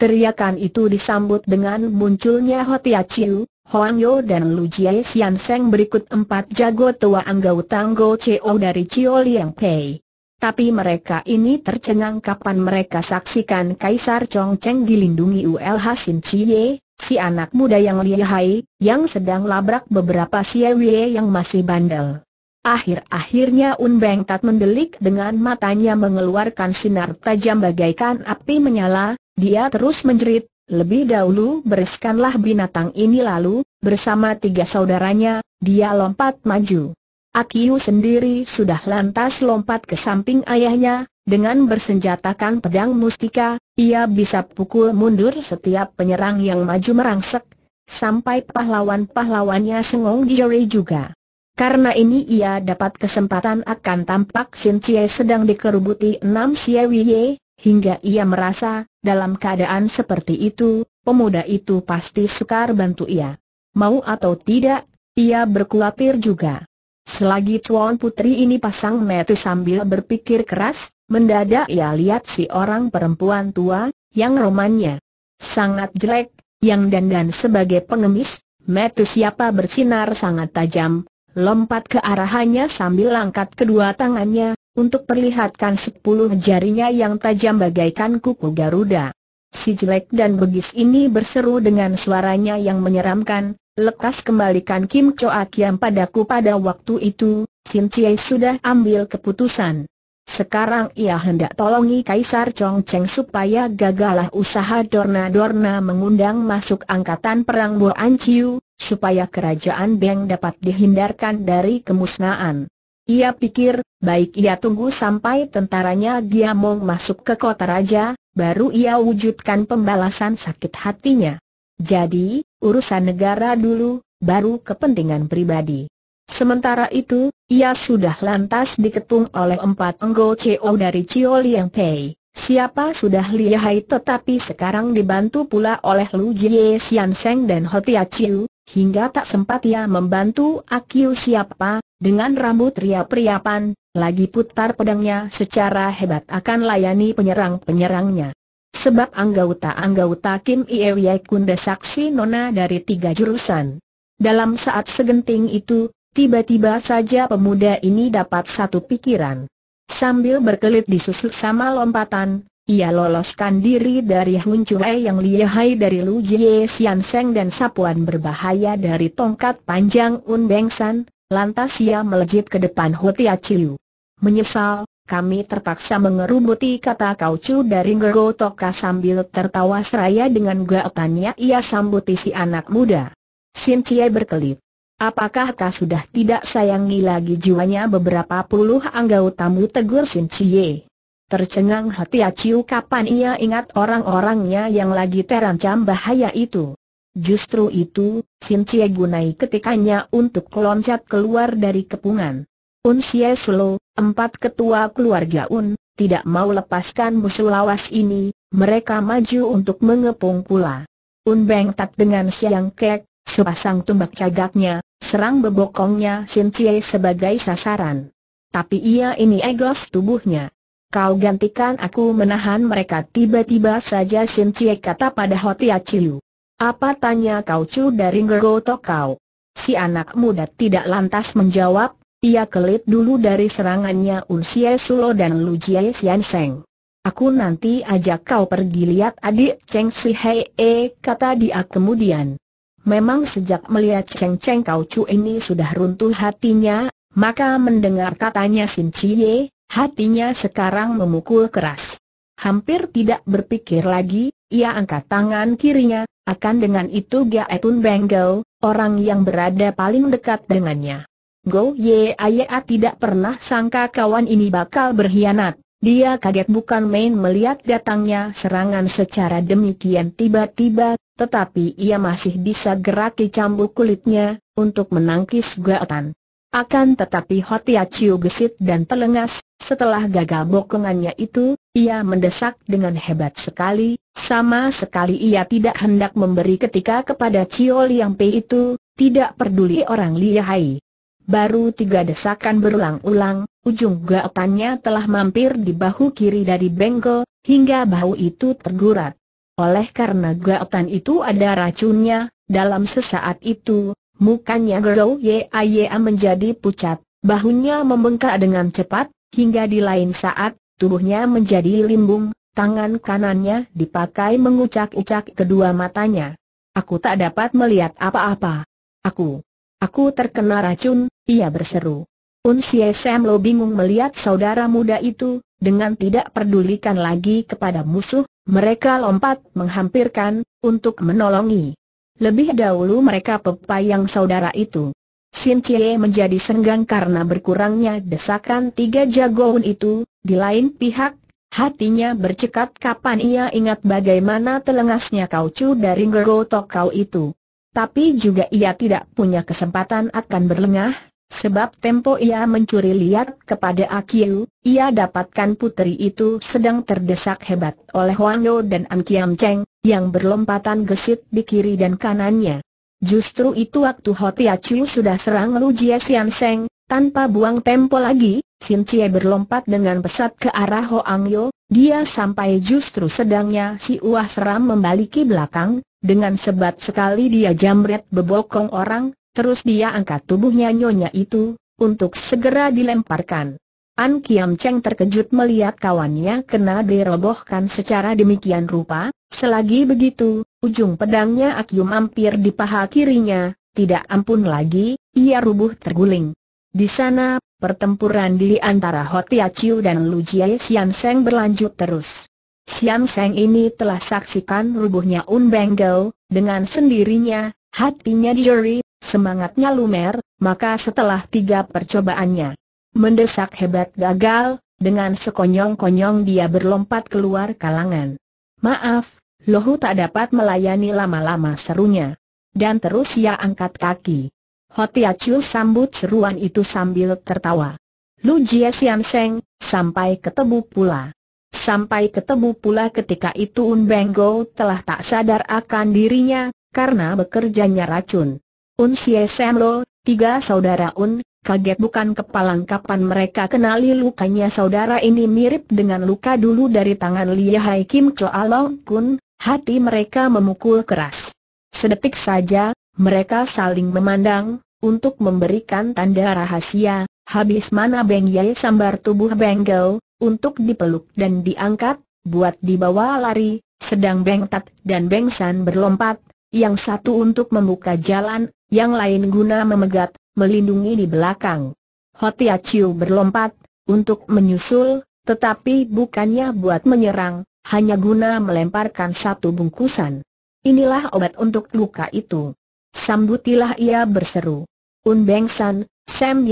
Teriakan itu disambut dengan munculnya Hotia Chiu, Hoang Yo dan Lu Jie Xian Seng berikut empat jago tua Anggau Tanggo CO dari Cio Liang Pei. Tapi mereka ini tercengang kapan mereka saksikan Kaisar Chong Cheng dilindungi UL Hasin Chie, si anak muda yang lihai, yang sedang labrak beberapa siawie yang masih bandel. Akhir-akhirnya Un Beng Tat mendelik dengan matanya mengeluarkan sinar tajam bagaikan api menyala, dia terus menjerit, lebih dahulu bereskanlah binatang ini lalu, bersama tiga saudaranya, dia lompat maju. Akiu sendiri sudah lantas lompat ke samping ayahnya, dengan bersenjatakan pedang mustika, ia bisa pukul mundur setiap penyerang yang maju merangsek, sampai pahlawan-pahlawannya sengong diare juga. Karena ini ia dapat kesempatan akan tampak Sin Cie sedang dikerubuti enam Siewiye, hingga ia merasa, dalam keadaan seperti itu, pemuda itu pasti sukar bantu ia. Mau atau tidak, ia berkulatir juga. Selagi Tuan Putri ini pasang mata sambil berpikir keras, mendadak ia lihat si orang perempuan tua, yang romannya sangat jelek, yang dandan sebagai pengemis, mata siapa bersinar sangat tajam, lompat ke arahannya sambil angkat kedua tangannya, untuk perlihatkan sepuluh jarinya yang tajam bagaikan kuku Garuda. Si jelek dan begis ini berseru dengan suaranya yang menyeramkan, lekas kembalikan Kim Choa yang padaku pada waktu itu, Sin Chie sudah ambil keputusan. Sekarang ia hendak tolongi Kaisar Chong Cheng supaya gagalah usaha Dorna-Dorna mengundang masuk angkatan perang Bo Chiu, supaya kerajaan Beng dapat dihindarkan dari kemusnahan. Ia pikir, baik ia tunggu sampai tentaranya Giamong masuk ke kota raja, baru ia wujudkan pembalasan sakit hatinya. Jadi, urusan negara dulu, baru kepentingan pribadi. Sementara itu, ia sudah lantas diketung oleh empat enggoco dari Cio Liang Pei. Siapa sudah lihai tetapi sekarang dibantu pula oleh Lu Jie Xian Seng dan Hotia Chiu, hingga tak sempat ia membantu Akiu siapa, dengan rambut ria riapan lagi putar pedangnya secara hebat akan layani penyerang-penyerangnya. Sebab anggota-anggota Kim Ie Kunda saksi nona dari tiga jurusan. Dalam saat segenting itu, tiba-tiba saja pemuda ini dapat satu pikiran. Sambil berkelit disusul sama lompatan, ia loloskan diri dari Hun Chue yang lihai dari Lu Jie Xian Seng dan sapuan berbahaya dari tongkat panjang Un Beng San, lantas ia melejit ke depan Tia Chiu. Menyesal, kami terpaksa mengerubuti kata kau-cu dari Gergo Toka sambil tertawa seraya dengan gaetannya ia sambuti si anak muda. Sin Cie berkelit. Apakah kau sudah tidak sayangi lagi jiwanya beberapa puluh anggautamu tegur Sin Cie? Tercengang hati Aciu kapan ia ingat orang-orangnya yang lagi terancam bahaya itu. Justru itu, Sin Cie gunai ketikanya untuk loncat keluar dari kepungan. Un Xie Sulu, empat ketua keluarga Un, tidak mau lepaskan musuh lawas ini, mereka maju untuk mengepung pula. Un Beng Tak dengan Siang Kek, sepasang tumbak cagaknya, serang bebokongnya Sin Cie sebagai sasaran. Tapi ia ini egos tubuhnya. Kau gantikan aku menahan mereka tiba-tiba saja Sin Cie kata pada Hotia Chiu. Apa tanya kau cu dari to kau? Si anak muda tidak lantas menjawab, ia kelit dulu dari serangannya Unsie Sulo dan Lu Jie Xian Seng. Aku nanti ajak kau pergi lihat adik Cheng Si Hei, e, kata dia kemudian. Memang sejak melihat Cheng Cheng Kau Chu ini sudah runtuh hatinya, maka mendengar katanya Sin Chie, hatinya sekarang memukul keras. Hampir tidak berpikir lagi, ia angkat tangan kirinya, akan dengan itu Gia Etun Benggel, orang yang berada paling dekat dengannya. Go Ye A ah, tidak pernah sangka kawan ini bakal berkhianat. Dia kaget bukan main melihat datangnya serangan secara demikian tiba-tiba, tetapi ia masih bisa geraki cambuk kulitnya, untuk menangkis gaetan. Akan tetapi Hotia ya Chiu gesit dan telengas, setelah gagal bokongannya itu, ia mendesak dengan hebat sekali, sama sekali ia tidak hendak memberi ketika kepada Chiu Liang Pei itu, tidak peduli orang lihai. Baru tiga desakan berulang-ulang, ujung gaetannya telah mampir di bahu kiri dari bengkel, hingga bahu itu tergurat. Oleh karena gaetan itu ada racunnya, dalam sesaat itu, mukanya Gerou Yaya menjadi pucat, bahunya membengkak dengan cepat, hingga di lain saat, tubuhnya menjadi limbung, Tangan kanannya dipakai mengucak-ucak kedua matanya. Aku tak dapat melihat apa-apa. Aku Aku terkena racun, ia berseru. Un Sam Lo bingung melihat saudara muda itu, dengan tidak pedulikan lagi kepada musuh, mereka lompat menghampirkan, untuk menolongi. Lebih dahulu mereka pepayang saudara itu. Sin Cie menjadi senggang karena berkurangnya desakan tiga jagoan itu, di lain pihak, hatinya bercekat kapan ia ingat bagaimana telengasnya kau cu dari gerotok kau itu tapi juga ia tidak punya kesempatan akan berlengah, sebab tempo ia mencuri lihat kepada Akiu, ia dapatkan putri itu sedang terdesak hebat oleh Huang Yo dan An Kiam Cheng, yang berlompatan gesit di kiri dan kanannya. Justru itu waktu Tia ya Chiu sudah serang Lu Jie Sian Seng, tanpa buang tempo lagi, Sin Cie berlompat dengan pesat ke arah Ho Yo, dia sampai justru sedangnya si Uah Seram membaliki belakang, dengan sebat sekali dia jamret bebokong orang, terus dia angkat tubuhnya nyonya itu, untuk segera dilemparkan. An Kiam Cheng terkejut melihat kawannya kena dirobohkan secara demikian rupa, selagi begitu, ujung pedangnya Akyum hampir di paha kirinya, tidak ampun lagi, ia rubuh terguling. Di sana, pertempuran di antara Hotia Chiu dan Lu Jie Sian Seng berlanjut terus. Siang Seng ini telah saksikan rubuhnya Un Beng dengan sendirinya, hatinya juri, semangatnya lumer, maka setelah tiga percobaannya mendesak hebat gagal, dengan sekonyong-konyong dia berlompat keluar kalangan. Maaf, Lohu tak dapat melayani lama-lama serunya. Dan terus ia angkat kaki. Hotiachu sambut seruan itu sambil tertawa. Lu Jie Sian Seng, sampai ketemu pula. Sampai ketemu pula ketika itu Un Benggo telah tak sadar akan dirinya, karena bekerjanya racun. Un Sie Lo, tiga saudara Un, kaget bukan kepalang kapan mereka kenali lukanya saudara ini mirip dengan luka dulu dari tangan Lia Hai Kim Long. Kun, hati mereka memukul keras. Sedetik saja, mereka saling memandang, untuk memberikan tanda rahasia, habis mana Beng Yai sambar tubuh Benggo, untuk dipeluk dan diangkat, buat dibawa lari, sedang Beng dan Bengsan berlompat, yang satu untuk membuka jalan, yang lain guna memegat, melindungi di belakang. Hotia Chiu berlompat, untuk menyusul, tetapi bukannya buat menyerang, hanya guna melemparkan satu bungkusan. Inilah obat untuk luka itu. Sambutilah ia berseru. Un Beng San, Sam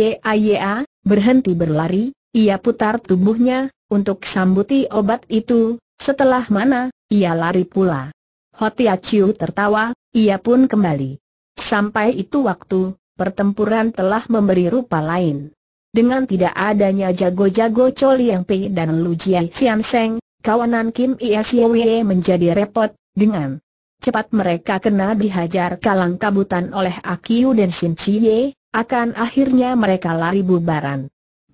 berhenti berlari, ia putar tubuhnya, untuk sambuti obat itu, setelah mana, ia lari pula. Hotia Chiu tertawa, ia pun kembali. Sampai itu waktu, pertempuran telah memberi rupa lain. Dengan tidak adanya jago-jago Choli Yang Pei dan Lu Jiai Sian Seng, kawanan Kim Iesyewe menjadi repot, dengan cepat mereka kena dihajar kalang kabutan oleh Akiu dan Sin Chie, akan akhirnya mereka lari bubaran.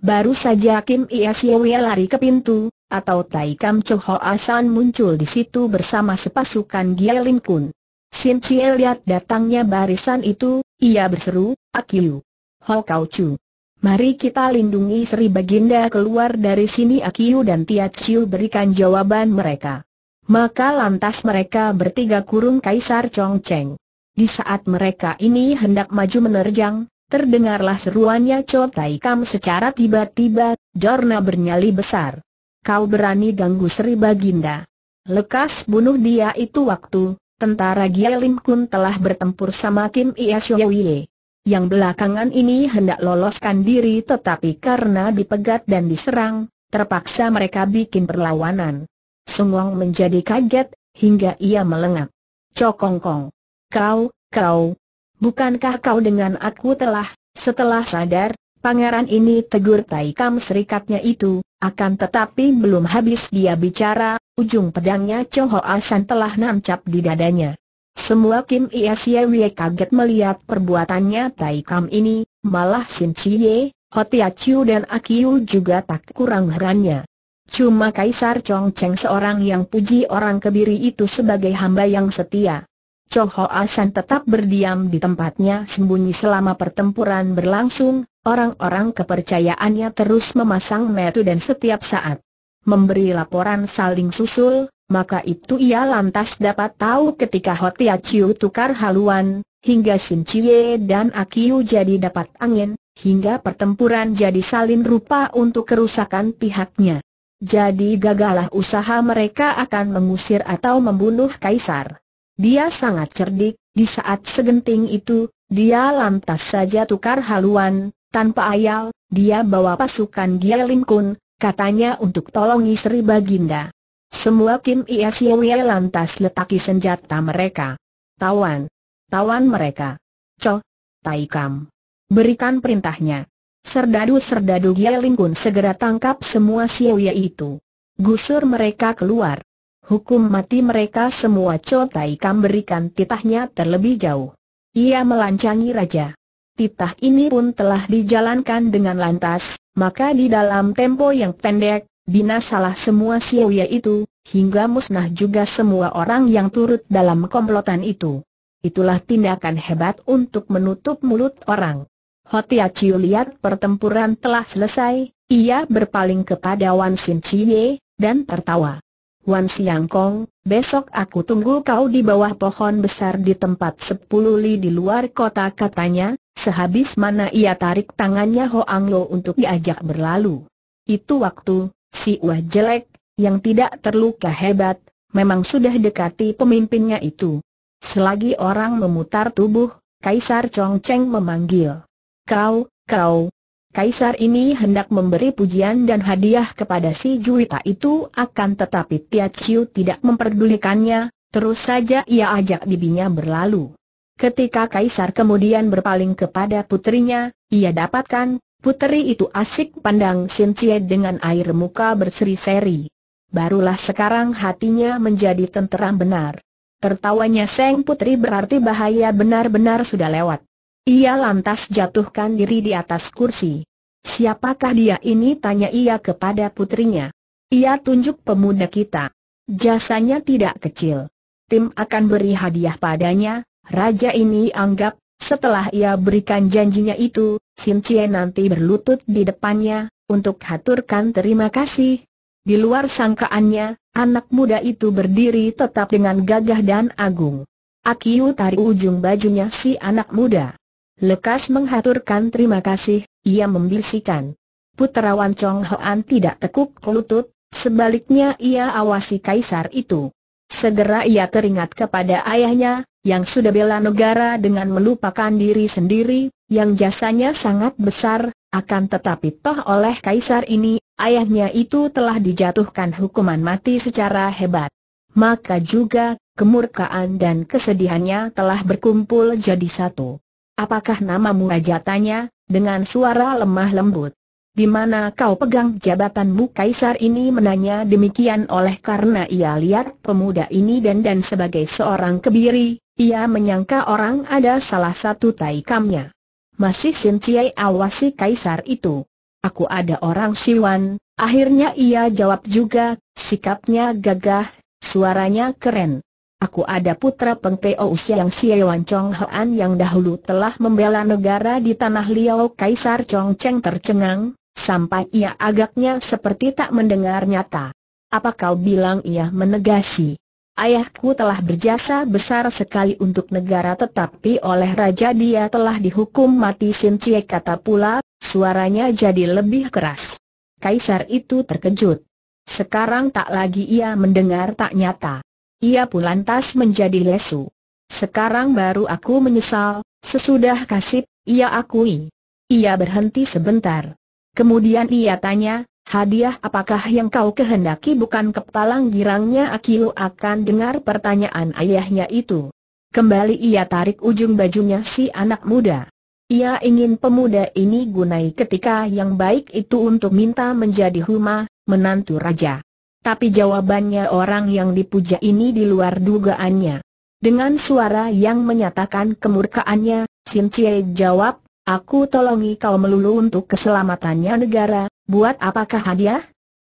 Baru saja Kim Iesyewe lari ke pintu, atau Tai Kam Cho Hoa San muncul di situ bersama sepasukan Gia Lin Kun. Sin Chie lihat datangnya barisan itu, ia berseru, Akiu. Ho Kau Chu. Mari kita lindungi Sri Baginda keluar dari sini Akiu dan Tia Chiu berikan jawaban mereka. Maka lantas mereka bertiga kurung Kaisar Chong Cheng. Di saat mereka ini hendak maju menerjang, Terdengarlah seruannya Cho Tai Kam secara tiba-tiba, Jorna bernyali besar. Kau berani ganggu Sri Baginda. Lekas bunuh dia itu waktu, tentara Gielim Kun telah bertempur sama Kim Iasyoye. Yang belakangan ini hendak loloskan diri tetapi karena dipegat dan diserang, terpaksa mereka bikin perlawanan. Sungwang menjadi kaget, hingga ia melengak. Cokongkong. Kau, kau, bukankah kau dengan aku telah, setelah sadar, pangeran ini tegur Taikam serikatnya itu, akan tetapi belum habis dia bicara, ujung pedangnya Cho Ho Asan telah nancap di dadanya. Semua Kim Ia Iasiewie kaget melihat perbuatannya Taikam ini, malah Sim Chie, Tia Chiu dan Akiu juga tak kurang herannya. Cuma Kaisar Chong Cheng seorang yang puji orang kebiri itu sebagai hamba yang setia. Cho Ho Asan tetap berdiam di tempatnya sembunyi selama pertempuran berlangsung, orang-orang kepercayaannya terus memasang metu dan setiap saat memberi laporan saling susul, maka itu ia lantas dapat tahu ketika Tia Chiu tukar haluan, hingga Sin Chie dan Akiu jadi dapat angin, hingga pertempuran jadi salin rupa untuk kerusakan pihaknya. Jadi gagalah usaha mereka akan mengusir atau membunuh Kaisar. Dia sangat cerdik, di saat segenting itu, dia lantas saja tukar haluan, tanpa ayal, dia bawa pasukan Lim Kun, katanya untuk tolongi Sri Baginda. Semua Kim Ia Iasyewe lantas letaki senjata mereka. Tawan. Tawan mereka. Co. Kam. Berikan perintahnya. Serdadu-serdadu Lim Kun segera tangkap semua Siawie itu. Gusur mereka keluar. Hukum mati mereka semua Cotai Kam berikan titahnya terlebih jauh. Ia melancangi raja. Titah ini pun telah dijalankan dengan lantas, maka di dalam tempo yang pendek, binasalah semua siwia itu, hingga musnah juga semua orang yang turut dalam komplotan itu. Itulah tindakan hebat untuk menutup mulut orang. Hotia Chiu lihat pertempuran telah selesai, ia berpaling kepada Wan Sin Chie, dan tertawa. Wan Siang Kong, besok aku tunggu kau di bawah pohon besar di tempat sepuluh li di luar kota katanya, sehabis mana ia tarik tangannya Hoang Lo untuk diajak berlalu. Itu waktu, si Wah Jelek, yang tidak terluka hebat, memang sudah dekati pemimpinnya itu. Selagi orang memutar tubuh, Kaisar Chong Cheng memanggil. Kau, kau, Kaisar ini hendak memberi pujian dan hadiah kepada si Juwita itu akan tetapi Tia Chiu tidak memperdulikannya, terus saja ia ajak bibinya berlalu. Ketika Kaisar kemudian berpaling kepada putrinya, ia dapatkan, putri itu asik pandang Sin Chie dengan air muka berseri-seri. Barulah sekarang hatinya menjadi tenteram benar. Tertawanya Seng Putri berarti bahaya benar-benar sudah lewat. Ia lantas jatuhkan diri di atas kursi. Siapakah dia ini tanya ia kepada putrinya. Ia tunjuk pemuda kita. Jasanya tidak kecil. Tim akan beri hadiah padanya, raja ini anggap, setelah ia berikan janjinya itu, Sin Cie nanti berlutut di depannya, untuk haturkan terima kasih. Di luar sangkaannya, anak muda itu berdiri tetap dengan gagah dan agung. Akiu tarik ujung bajunya si anak muda. Lekas menghaturkan terima kasih, ia membisikkan. Wan Chong Hoan tidak tekuk lutut, sebaliknya ia awasi kaisar itu. Segera ia teringat kepada ayahnya, yang sudah bela negara dengan melupakan diri sendiri, yang jasanya sangat besar, akan tetapi toh oleh kaisar ini, ayahnya itu telah dijatuhkan hukuman mati secara hebat. Maka juga, kemurkaan dan kesedihannya telah berkumpul jadi satu. Apakah namamu raja tanya, dengan suara lemah lembut. Di mana kau pegang jabatanmu kaisar ini menanya demikian oleh karena ia lihat pemuda ini dan dan sebagai seorang kebiri, ia menyangka orang ada salah satu taikamnya. Masih sinciai awasi kaisar itu. Aku ada orang Siwan, akhirnya ia jawab juga, sikapnya gagah, suaranya keren aku ada putra Peng usia Siang Siawan Chong Hoan yang dahulu telah membela negara di tanah Liao Kaisar Chong Cheng tercengang, sampai ia agaknya seperti tak mendengar nyata. Apa kau bilang ia menegasi? Ayahku telah berjasa besar sekali untuk negara tetapi oleh raja dia telah dihukum mati Sin Cie kata pula, suaranya jadi lebih keras. Kaisar itu terkejut. Sekarang tak lagi ia mendengar tak nyata. Ia pun lantas menjadi lesu. Sekarang baru aku menyesal, sesudah kasih, ia akui. Ia berhenti sebentar. Kemudian ia tanya, hadiah apakah yang kau kehendaki bukan kepalang girangnya Akilu akan dengar pertanyaan ayahnya itu. Kembali ia tarik ujung bajunya si anak muda. Ia ingin pemuda ini gunai ketika yang baik itu untuk minta menjadi huma, menantu raja. Tapi jawabannya orang yang dipuja ini di luar dugaannya. Dengan suara yang menyatakan kemurkaannya, Sin Cie jawab, Aku tolongi kau melulu untuk keselamatannya negara, buat apakah hadiah?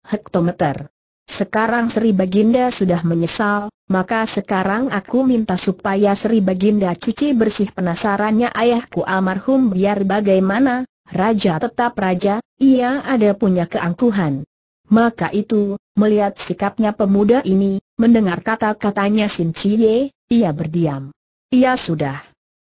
Hektometer. Sekarang Sri Baginda sudah menyesal, maka sekarang aku minta supaya Sri Baginda cuci bersih penasarannya ayahku almarhum biar bagaimana, Raja tetap Raja, ia ada punya keangkuhan. Maka itu, Melihat sikapnya pemuda ini, mendengar kata-katanya Sin Chie, ia berdiam. Ia sudah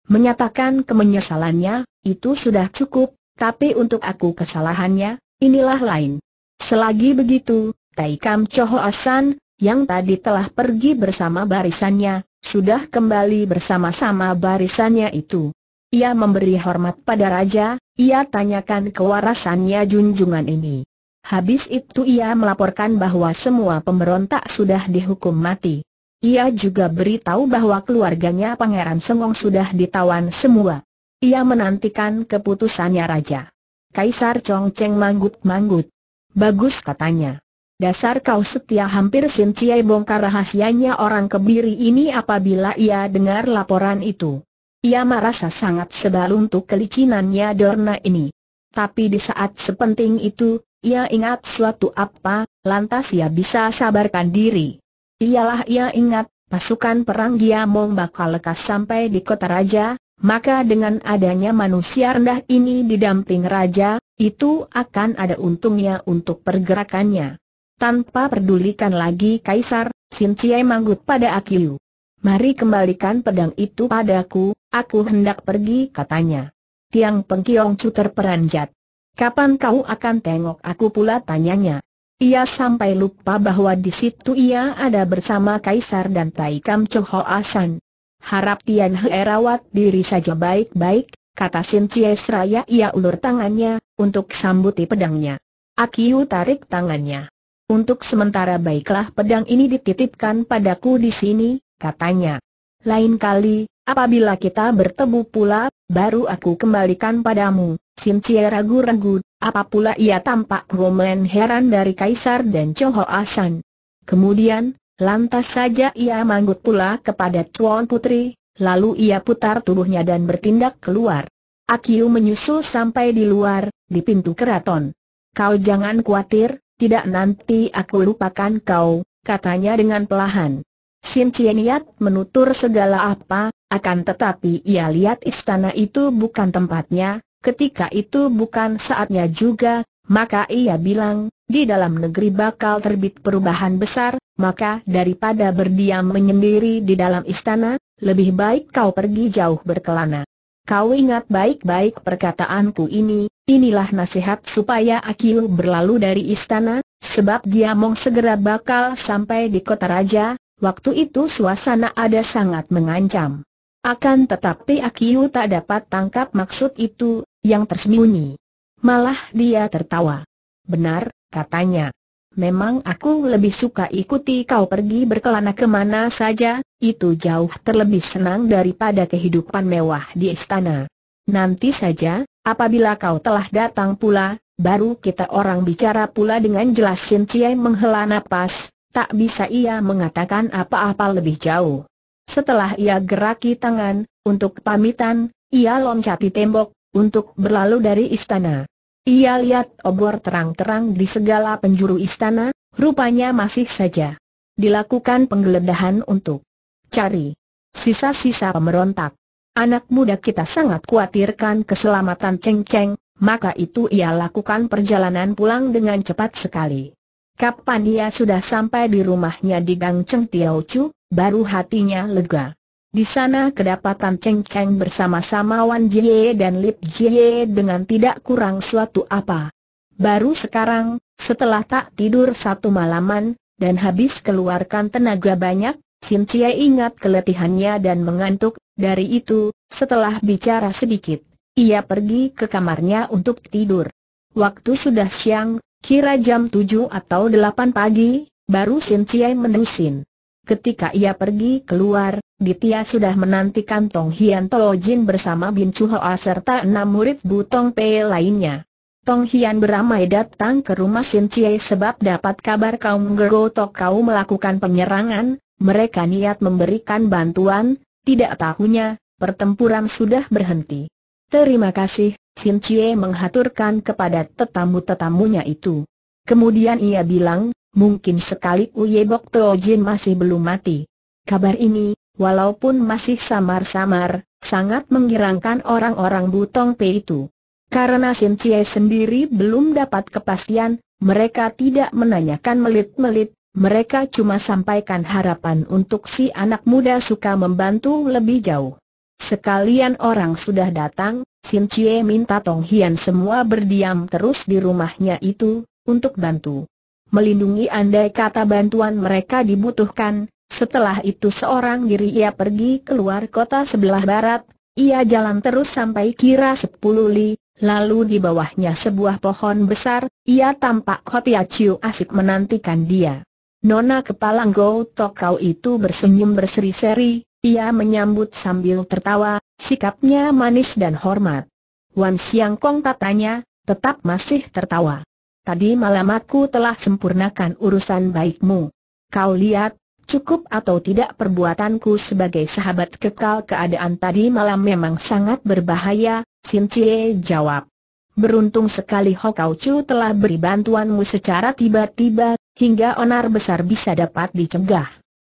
menyatakan kemenyesalannya, itu sudah cukup, tapi untuk aku kesalahannya, inilah lain. Selagi begitu, Taikam Kam Choho Asan, yang tadi telah pergi bersama barisannya, sudah kembali bersama-sama barisannya itu. Ia memberi hormat pada raja, ia tanyakan kewarasannya junjungan ini. Habis itu ia melaporkan bahwa semua pemberontak sudah dihukum mati. Ia juga beritahu bahwa keluarganya Pangeran Sengong sudah ditawan semua. Ia menantikan keputusannya Raja. Kaisar Chong Cheng manggut-manggut. Bagus katanya. Dasar kau setia hampir Sin Chiai bongkar rahasianya orang kebiri ini apabila ia dengar laporan itu. Ia merasa sangat sebal untuk kelicinannya Dorna ini. Tapi di saat sepenting itu, ia ingat suatu apa, lantas ia bisa sabarkan diri. Ialah ia ingat, pasukan perang Giamong bakal lekas sampai di kota raja, maka dengan adanya manusia rendah ini di damping raja, itu akan ada untungnya untuk pergerakannya. Tanpa pedulikan lagi Kaisar, Sin Chie manggut pada Akiu. Mari kembalikan pedang itu padaku, aku hendak pergi katanya. Tiang Pengkiong Cu terperanjat. Kapan kau akan tengok aku pula tanyanya. Ia sampai lupa bahwa di situ ia ada bersama Kaisar dan Tai Kam Choho Asan. Harap Tian He rawat diri saja baik-baik, kata Sin Chie Seraya ia ulur tangannya, untuk sambuti pedangnya. Akiu tarik tangannya. Untuk sementara baiklah pedang ini dititipkan padaku di sini, katanya. Lain kali, apabila kita bertemu pula, baru aku kembalikan padamu. Sim Cie ragu-ragu, apa pula ia tampak romen heran dari Kaisar dan Cho Hoa San. Kemudian, lantas saja ia manggut pula kepada Tuan Putri, lalu ia putar tubuhnya dan bertindak keluar. Akiu menyusul sampai di luar, di pintu keraton. Kau jangan khawatir, tidak nanti aku lupakan kau, katanya dengan pelahan. Sim Cie niat menutur segala apa, akan tetapi ia lihat istana itu bukan tempatnya, ketika itu bukan saatnya juga, maka ia bilang, di dalam negeri bakal terbit perubahan besar, maka daripada berdiam menyendiri di dalam istana, lebih baik kau pergi jauh berkelana. Kau ingat baik-baik perkataanku ini, inilah nasihat supaya Akil berlalu dari istana, sebab dia mong segera bakal sampai di kota raja, waktu itu suasana ada sangat mengancam. Akan tetapi Akiu tak dapat tangkap maksud itu, yang tersembunyi. Malah dia tertawa. Benar, katanya. Memang aku lebih suka ikuti kau pergi berkelana kemana saja, itu jauh terlebih senang daripada kehidupan mewah di istana. Nanti saja, apabila kau telah datang pula, baru kita orang bicara pula dengan jelas Sin Chie menghela nafas, tak bisa ia mengatakan apa-apa lebih jauh. Setelah ia geraki tangan, untuk pamitan, ia loncati tembok, untuk berlalu dari istana. Ia lihat obor terang-terang di segala penjuru istana, rupanya masih saja dilakukan penggeledahan untuk cari sisa-sisa pemberontak. Anak muda kita sangat khawatirkan keselamatan Cheng Cheng, maka itu ia lakukan perjalanan pulang dengan cepat sekali. Kapan ia sudah sampai di rumahnya di Gang Cheng Tiao Chu, baru hatinya lega. Di sana kedapatan Cheng Cheng bersama-sama Wan Jie dan Lip Jie dengan tidak kurang suatu apa. Baru sekarang, setelah tak tidur satu malaman, dan habis keluarkan tenaga banyak, Sin Cie ingat keletihannya dan mengantuk, dari itu, setelah bicara sedikit, ia pergi ke kamarnya untuk tidur. Waktu sudah siang, kira jam 7 atau 8 pagi, baru Sin Cie menusin. Ketika ia pergi keluar, Ditya sudah menantikan Tong Hian Tao Jin bersama Bin Chu Hoa serta enam murid Butong Pei lainnya. Tong Hian beramai datang ke rumah Sin Chie sebab dapat kabar kaum Gergo Tok Kau melakukan penyerangan, mereka niat memberikan bantuan, tidak tahunya, pertempuran sudah berhenti. Terima kasih, Sin Chie menghaturkan kepada tetamu-tetamunya itu. Kemudian ia bilang, mungkin sekali Bok Tuo Jin masih belum mati. Kabar ini, walaupun masih samar-samar, sangat menggirangkan orang-orang Butong Pei itu. Karena Sim Cie sendiri belum dapat kepastian, mereka tidak menanyakan melit-melit, mereka cuma sampaikan harapan untuk si anak muda suka membantu lebih jauh. Sekalian orang sudah datang, Sim Cie minta Tong Hian semua berdiam terus di rumahnya itu, untuk bantu. Melindungi andai kata bantuan mereka dibutuhkan, setelah itu seorang diri ia pergi keluar kota sebelah barat, ia jalan terus sampai kira sepuluh li, lalu di bawahnya sebuah pohon besar, ia tampak Hotia Chiu asik menantikan dia. Nona kepala Go kau itu bersenyum berseri-seri, ia menyambut sambil tertawa, sikapnya manis dan hormat. Wan Siang Kong katanya, tetap masih tertawa. Tadi malam aku telah sempurnakan urusan baikmu. Kau lihat, Cukup atau tidak perbuatanku sebagai sahabat kekal keadaan tadi malam memang sangat berbahaya, Sin Cie jawab. Beruntung sekali Hokau Chu telah beri bantuanmu secara tiba-tiba, hingga onar besar bisa dapat dicegah.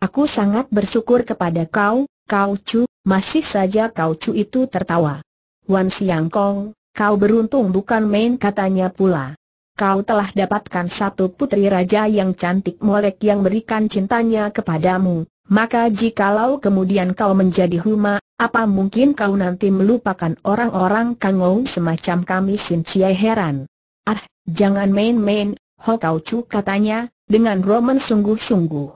Aku sangat bersyukur kepada kau, Kau Chu, masih saja Kau Chu itu tertawa. Wan Siang Kong, kau beruntung bukan main katanya pula kau telah dapatkan satu putri raja yang cantik molek yang berikan cintanya kepadamu, maka jikalau kemudian kau menjadi huma, apa mungkin kau nanti melupakan orang-orang kangong semacam kami Sin Chie heran. Ah, jangan main-main, Ho Kau cu katanya, dengan roman sungguh-sungguh.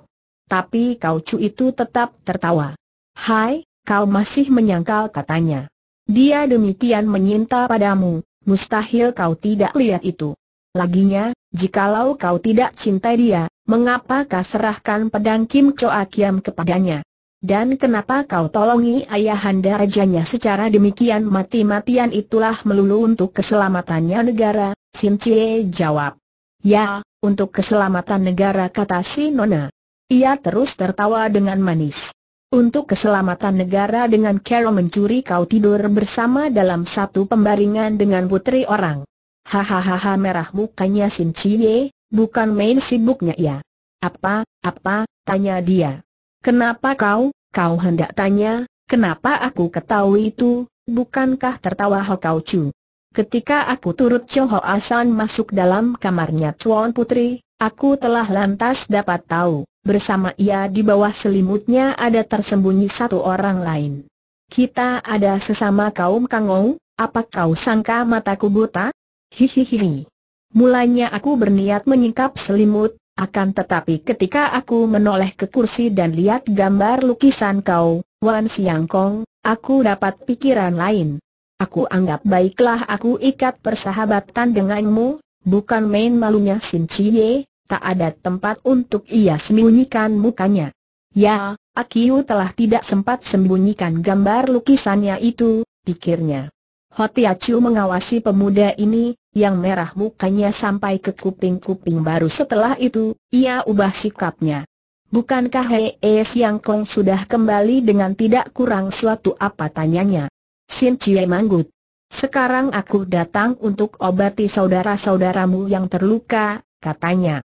Tapi Kau cu itu tetap tertawa. Hai, kau masih menyangkal katanya. Dia demikian menyinta padamu, mustahil kau tidak lihat itu laginya, jikalau kau tidak cinta dia, mengapa kau serahkan pedang Kim Choa Kiam kepadanya? Dan kenapa kau tolongi ayahanda rajanya secara demikian mati-matian itulah melulu untuk keselamatannya negara, Sim Cie jawab. Ya, untuk keselamatan negara kata si Nona. Ia terus tertawa dengan manis. Untuk keselamatan negara dengan Carol mencuri kau tidur bersama dalam satu pembaringan dengan putri orang. Hahaha merah mukanya Sin Chie, bukan main sibuknya ya. Apa, apa, tanya dia. Kenapa kau, kau hendak tanya, kenapa aku ketahui itu, bukankah tertawa ho kau Chu? Ketika aku turut Cho Ho Asan masuk dalam kamarnya Tuan Putri, aku telah lantas dapat tahu, bersama ia di bawah selimutnya ada tersembunyi satu orang lain. Kita ada sesama kaum Kangou, apa kau sangka mataku buta? Hihihi. Mulanya aku berniat menyingkap selimut, akan tetapi ketika aku menoleh ke kursi dan lihat gambar lukisan kau, Wan Siang Kong, aku dapat pikiran lain. Aku anggap baiklah aku ikat persahabatan denganmu, bukan main malunya Sin Cie, tak ada tempat untuk ia sembunyikan mukanya. Ya, Akiu telah tidak sempat sembunyikan gambar lukisannya itu, pikirnya. Hotiachu mengawasi pemuda ini, yang merah mukanya sampai ke kuping-kuping baru setelah itu, ia ubah sikapnya. Bukankah Hei Siang Kong sudah kembali dengan tidak kurang suatu apa tanyanya? Sin Cie manggut. Sekarang aku datang untuk obati saudara-saudaramu yang terluka, katanya.